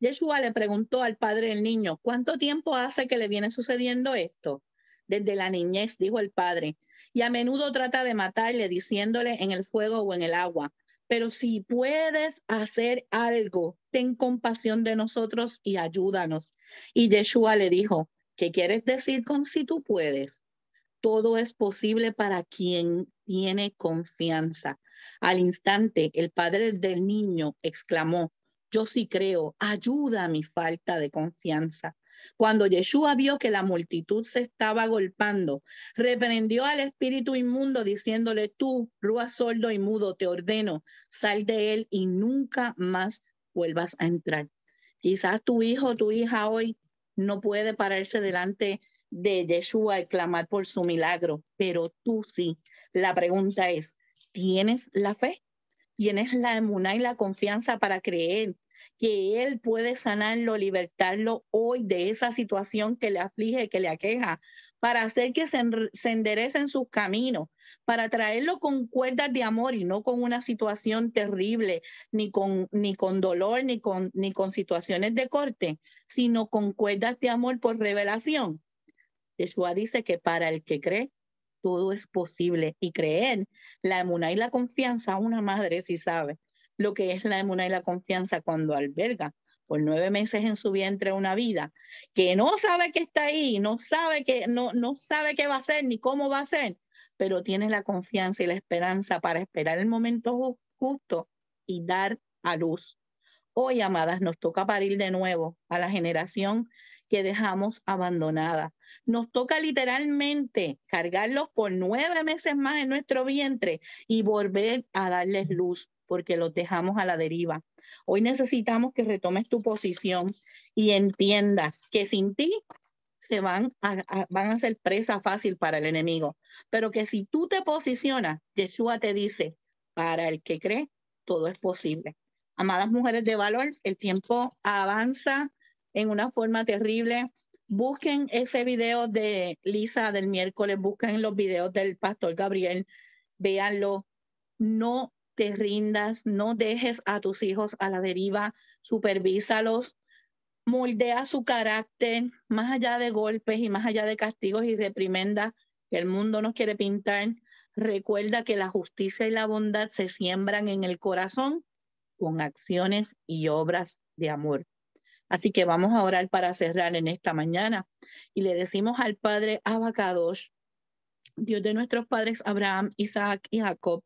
Yeshua le preguntó al padre del niño, ¿cuánto tiempo hace que le viene sucediendo esto? Desde la niñez, dijo el padre, y a menudo trata de matarle diciéndole en el fuego o en el agua. Pero si puedes hacer algo, ten compasión de nosotros y ayúdanos. Y Yeshua le dijo, ¿qué quieres decir con si tú puedes? Todo es posible para quien tiene confianza. Al instante, el padre del niño exclamó, yo sí creo, ayuda a mi falta de confianza. Cuando Yeshua vio que la multitud se estaba golpando, reprendió al espíritu inmundo diciéndole, tú, rúa sordo y mudo, te ordeno, sal de él y nunca más vuelvas a entrar. Quizás tu hijo o tu hija hoy no puede pararse delante de Yeshua y clamar por su milagro, pero tú sí. La pregunta es, ¿tienes la fe? tienes la emuná y la confianza para creer que Él puede sanarlo, libertarlo hoy de esa situación que le aflige, que le aqueja, para hacer que se, en, enderecen sus caminos, para traerlo con cuerdas de amor y no con una situación terrible, ni con, ni con dolor, ni con, ni con situaciones de corte, sino con cuerdas de amor por revelación. Yeshua dice que para el que cree, todo es posible y creer. La emuna y la confianza, una madre sí sabe lo que es la emuna y la confianza cuando alberga por nueve meses en su vientre una vida que no sabe que está ahí, no sabe que no, no sabe qué va a ser ni cómo va a ser, pero tiene la confianza y la esperanza para esperar el momento justo y dar a luz. Hoy, amadas, nos toca parir de nuevo a la generación que dejamos abandonada. Nos toca literalmente cargarlos por nueve meses más en nuestro vientre y volver a darles luz porque los dejamos a la deriva. Hoy necesitamos que retomes tu posición y entiendas que sin ti se van a, van a ser presa fácil para el enemigo. Pero que si tú te posicionas, Yeshua te dice, para el que cree, todo es posible. Amadas mujeres de valor, el tiempo avanza en una forma terrible. Busquen ese video de Lisa del miércoles, busquen los videos del pastor Gabriel, véanlo. No te rindas, no dejes a tus hijos a la deriva, supervísalos, moldea su carácter, más allá de golpes y más allá de castigos y reprimendas que el mundo nos quiere pintar. Recuerda que la justicia y la bondad se siembran en el corazón con acciones y obras de amor. Así que vamos a orar para cerrar en esta mañana. Y le decimos al Padre Abacados, Dios de nuestros padres Abraham, Isaac y Jacob,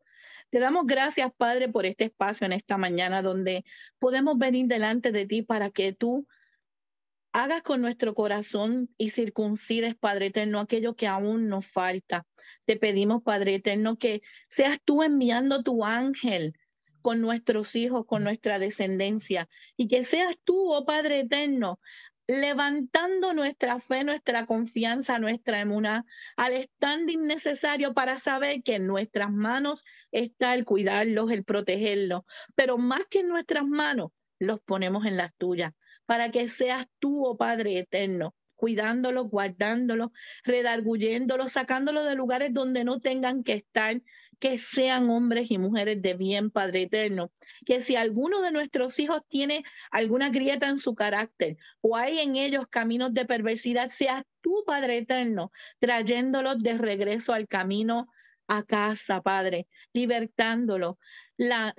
te damos gracias, Padre, por este espacio en esta mañana donde podemos venir delante de ti para que tú hagas con nuestro corazón y circuncides, Padre Eterno, aquello que aún nos falta. Te pedimos, Padre Eterno, que seas tú enviando tu ángel con nuestros hijos, con nuestra descendencia. Y que seas tú, oh Padre eterno, levantando nuestra fe, nuestra confianza, nuestra emuna al standing necesario para saber que en nuestras manos está el cuidarlos, el protegerlos, pero más que en nuestras manos, los ponemos en las tuyas, para que seas tú, oh Padre eterno, cuidándolos, guardándolos, redarguyéndolos, sacándolos de lugares donde no tengan que estar, que sean hombres y mujeres de bien, Padre Eterno. Que si alguno de nuestros hijos tiene alguna grieta en su carácter o hay en ellos caminos de perversidad, seas tú, Padre Eterno, trayéndolos de regreso al camino a casa, Padre, libertándolos, la,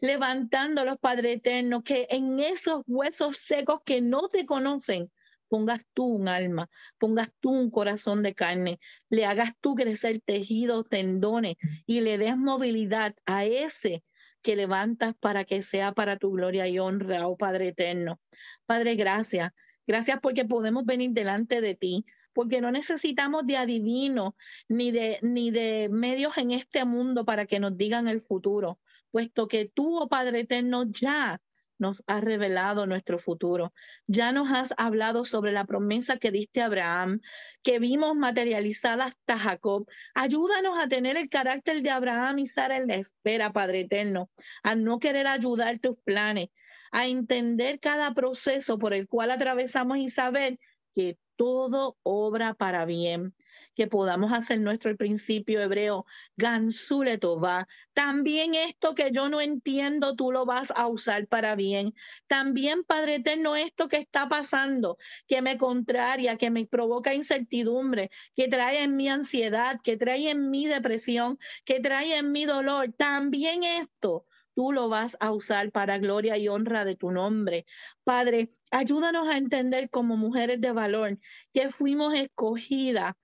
levantándolos, Padre Eterno, que en esos huesos secos que no te conocen, pongas tú un alma, pongas tú un corazón de carne, le hagas tú crecer tejidos, tendones y le des movilidad a ese que levantas para que sea para tu gloria y honra, oh Padre eterno. Padre, gracias. Gracias porque podemos venir delante de ti, porque no necesitamos de adivino ni de, ni de medios en este mundo para que nos digan el futuro, puesto que tú, oh Padre eterno, ya nos has revelado nuestro futuro. Ya nos has hablado sobre la promesa que diste a Abraham, que vimos materializada hasta Jacob. Ayúdanos a tener el carácter de Abraham y Sara en la espera, Padre Eterno, a no querer ayudar tus planes, a entender cada proceso por el cual atravesamos y saber que todo obra para bien, que podamos hacer nuestro principio hebreo, Gansule Tova. También esto que yo no entiendo, tú lo vas a usar para bien. También, Padre Eterno, esto que está pasando, que me contraria, que me provoca incertidumbre, que trae en mi ansiedad, que trae en mi depresión, que trae en mi dolor. También esto tú lo vas a usar para gloria y honra de tu nombre. Padre, Ayúdanos a entender como mujeres de valor que fuimos escogidas,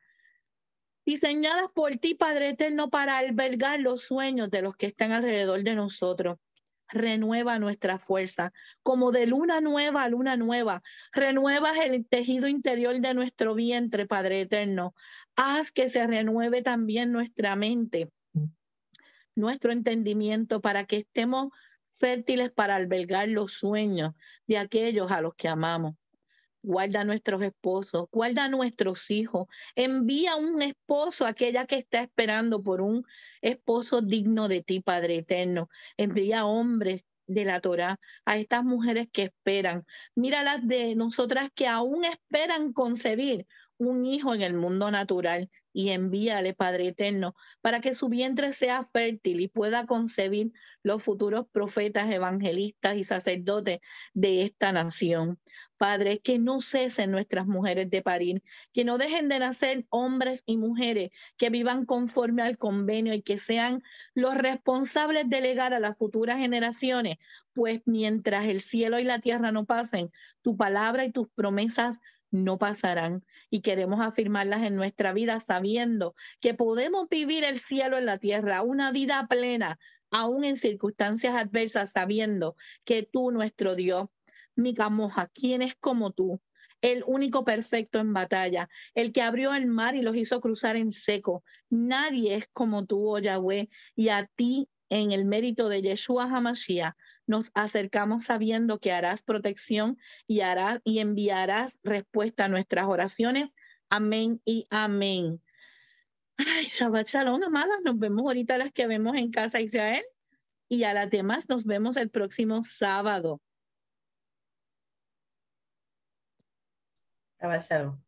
diseñadas por ti, Padre Eterno, para albergar los sueños de los que están alrededor de nosotros. Renueva nuestra fuerza, como de luna nueva a luna nueva. Renuevas el tejido interior de nuestro vientre, Padre Eterno. Haz que se renueve también nuestra mente, nuestro entendimiento, para que estemos fértiles para albergar los sueños de aquellos a los que amamos. Guarda a nuestros esposos, guarda a nuestros hijos. Envía un esposo a aquella que está esperando por un esposo digno de ti, Padre Eterno. Envía hombres de la Torá, a estas mujeres que esperan. Míralas de nosotras que aún esperan concebir un hijo en el mundo natural y envíale, Padre Eterno, para que su vientre sea fértil y pueda concebir los futuros profetas, evangelistas y sacerdotes de esta nación. Padre, que no cesen nuestras mujeres de parir, que no dejen de nacer hombres y mujeres que vivan conforme al convenio y que sean los responsables de legar a las futuras generaciones, pues mientras el cielo y la tierra no pasen, tu palabra y tus promesas no pasarán y queremos afirmarlas en nuestra vida sabiendo que podemos vivir el cielo en la tierra, una vida plena, aún en circunstancias adversas, sabiendo que tú, nuestro Dios, mi Camoja, ¿quién es como tú? El único perfecto en batalla, el que abrió el mar y los hizo cruzar en seco. Nadie es como tú, oh Yahweh, y a ti, en el mérito de Yeshua Hamashiach, nos acercamos sabiendo que harás protección y, harás, y enviarás respuesta a nuestras oraciones. Amén y amén. Ay, Shabbat Shalom, amadas. Nos vemos ahorita las que vemos en Casa Israel y a las demás nos vemos el próximo sábado. Shabbat Shalom.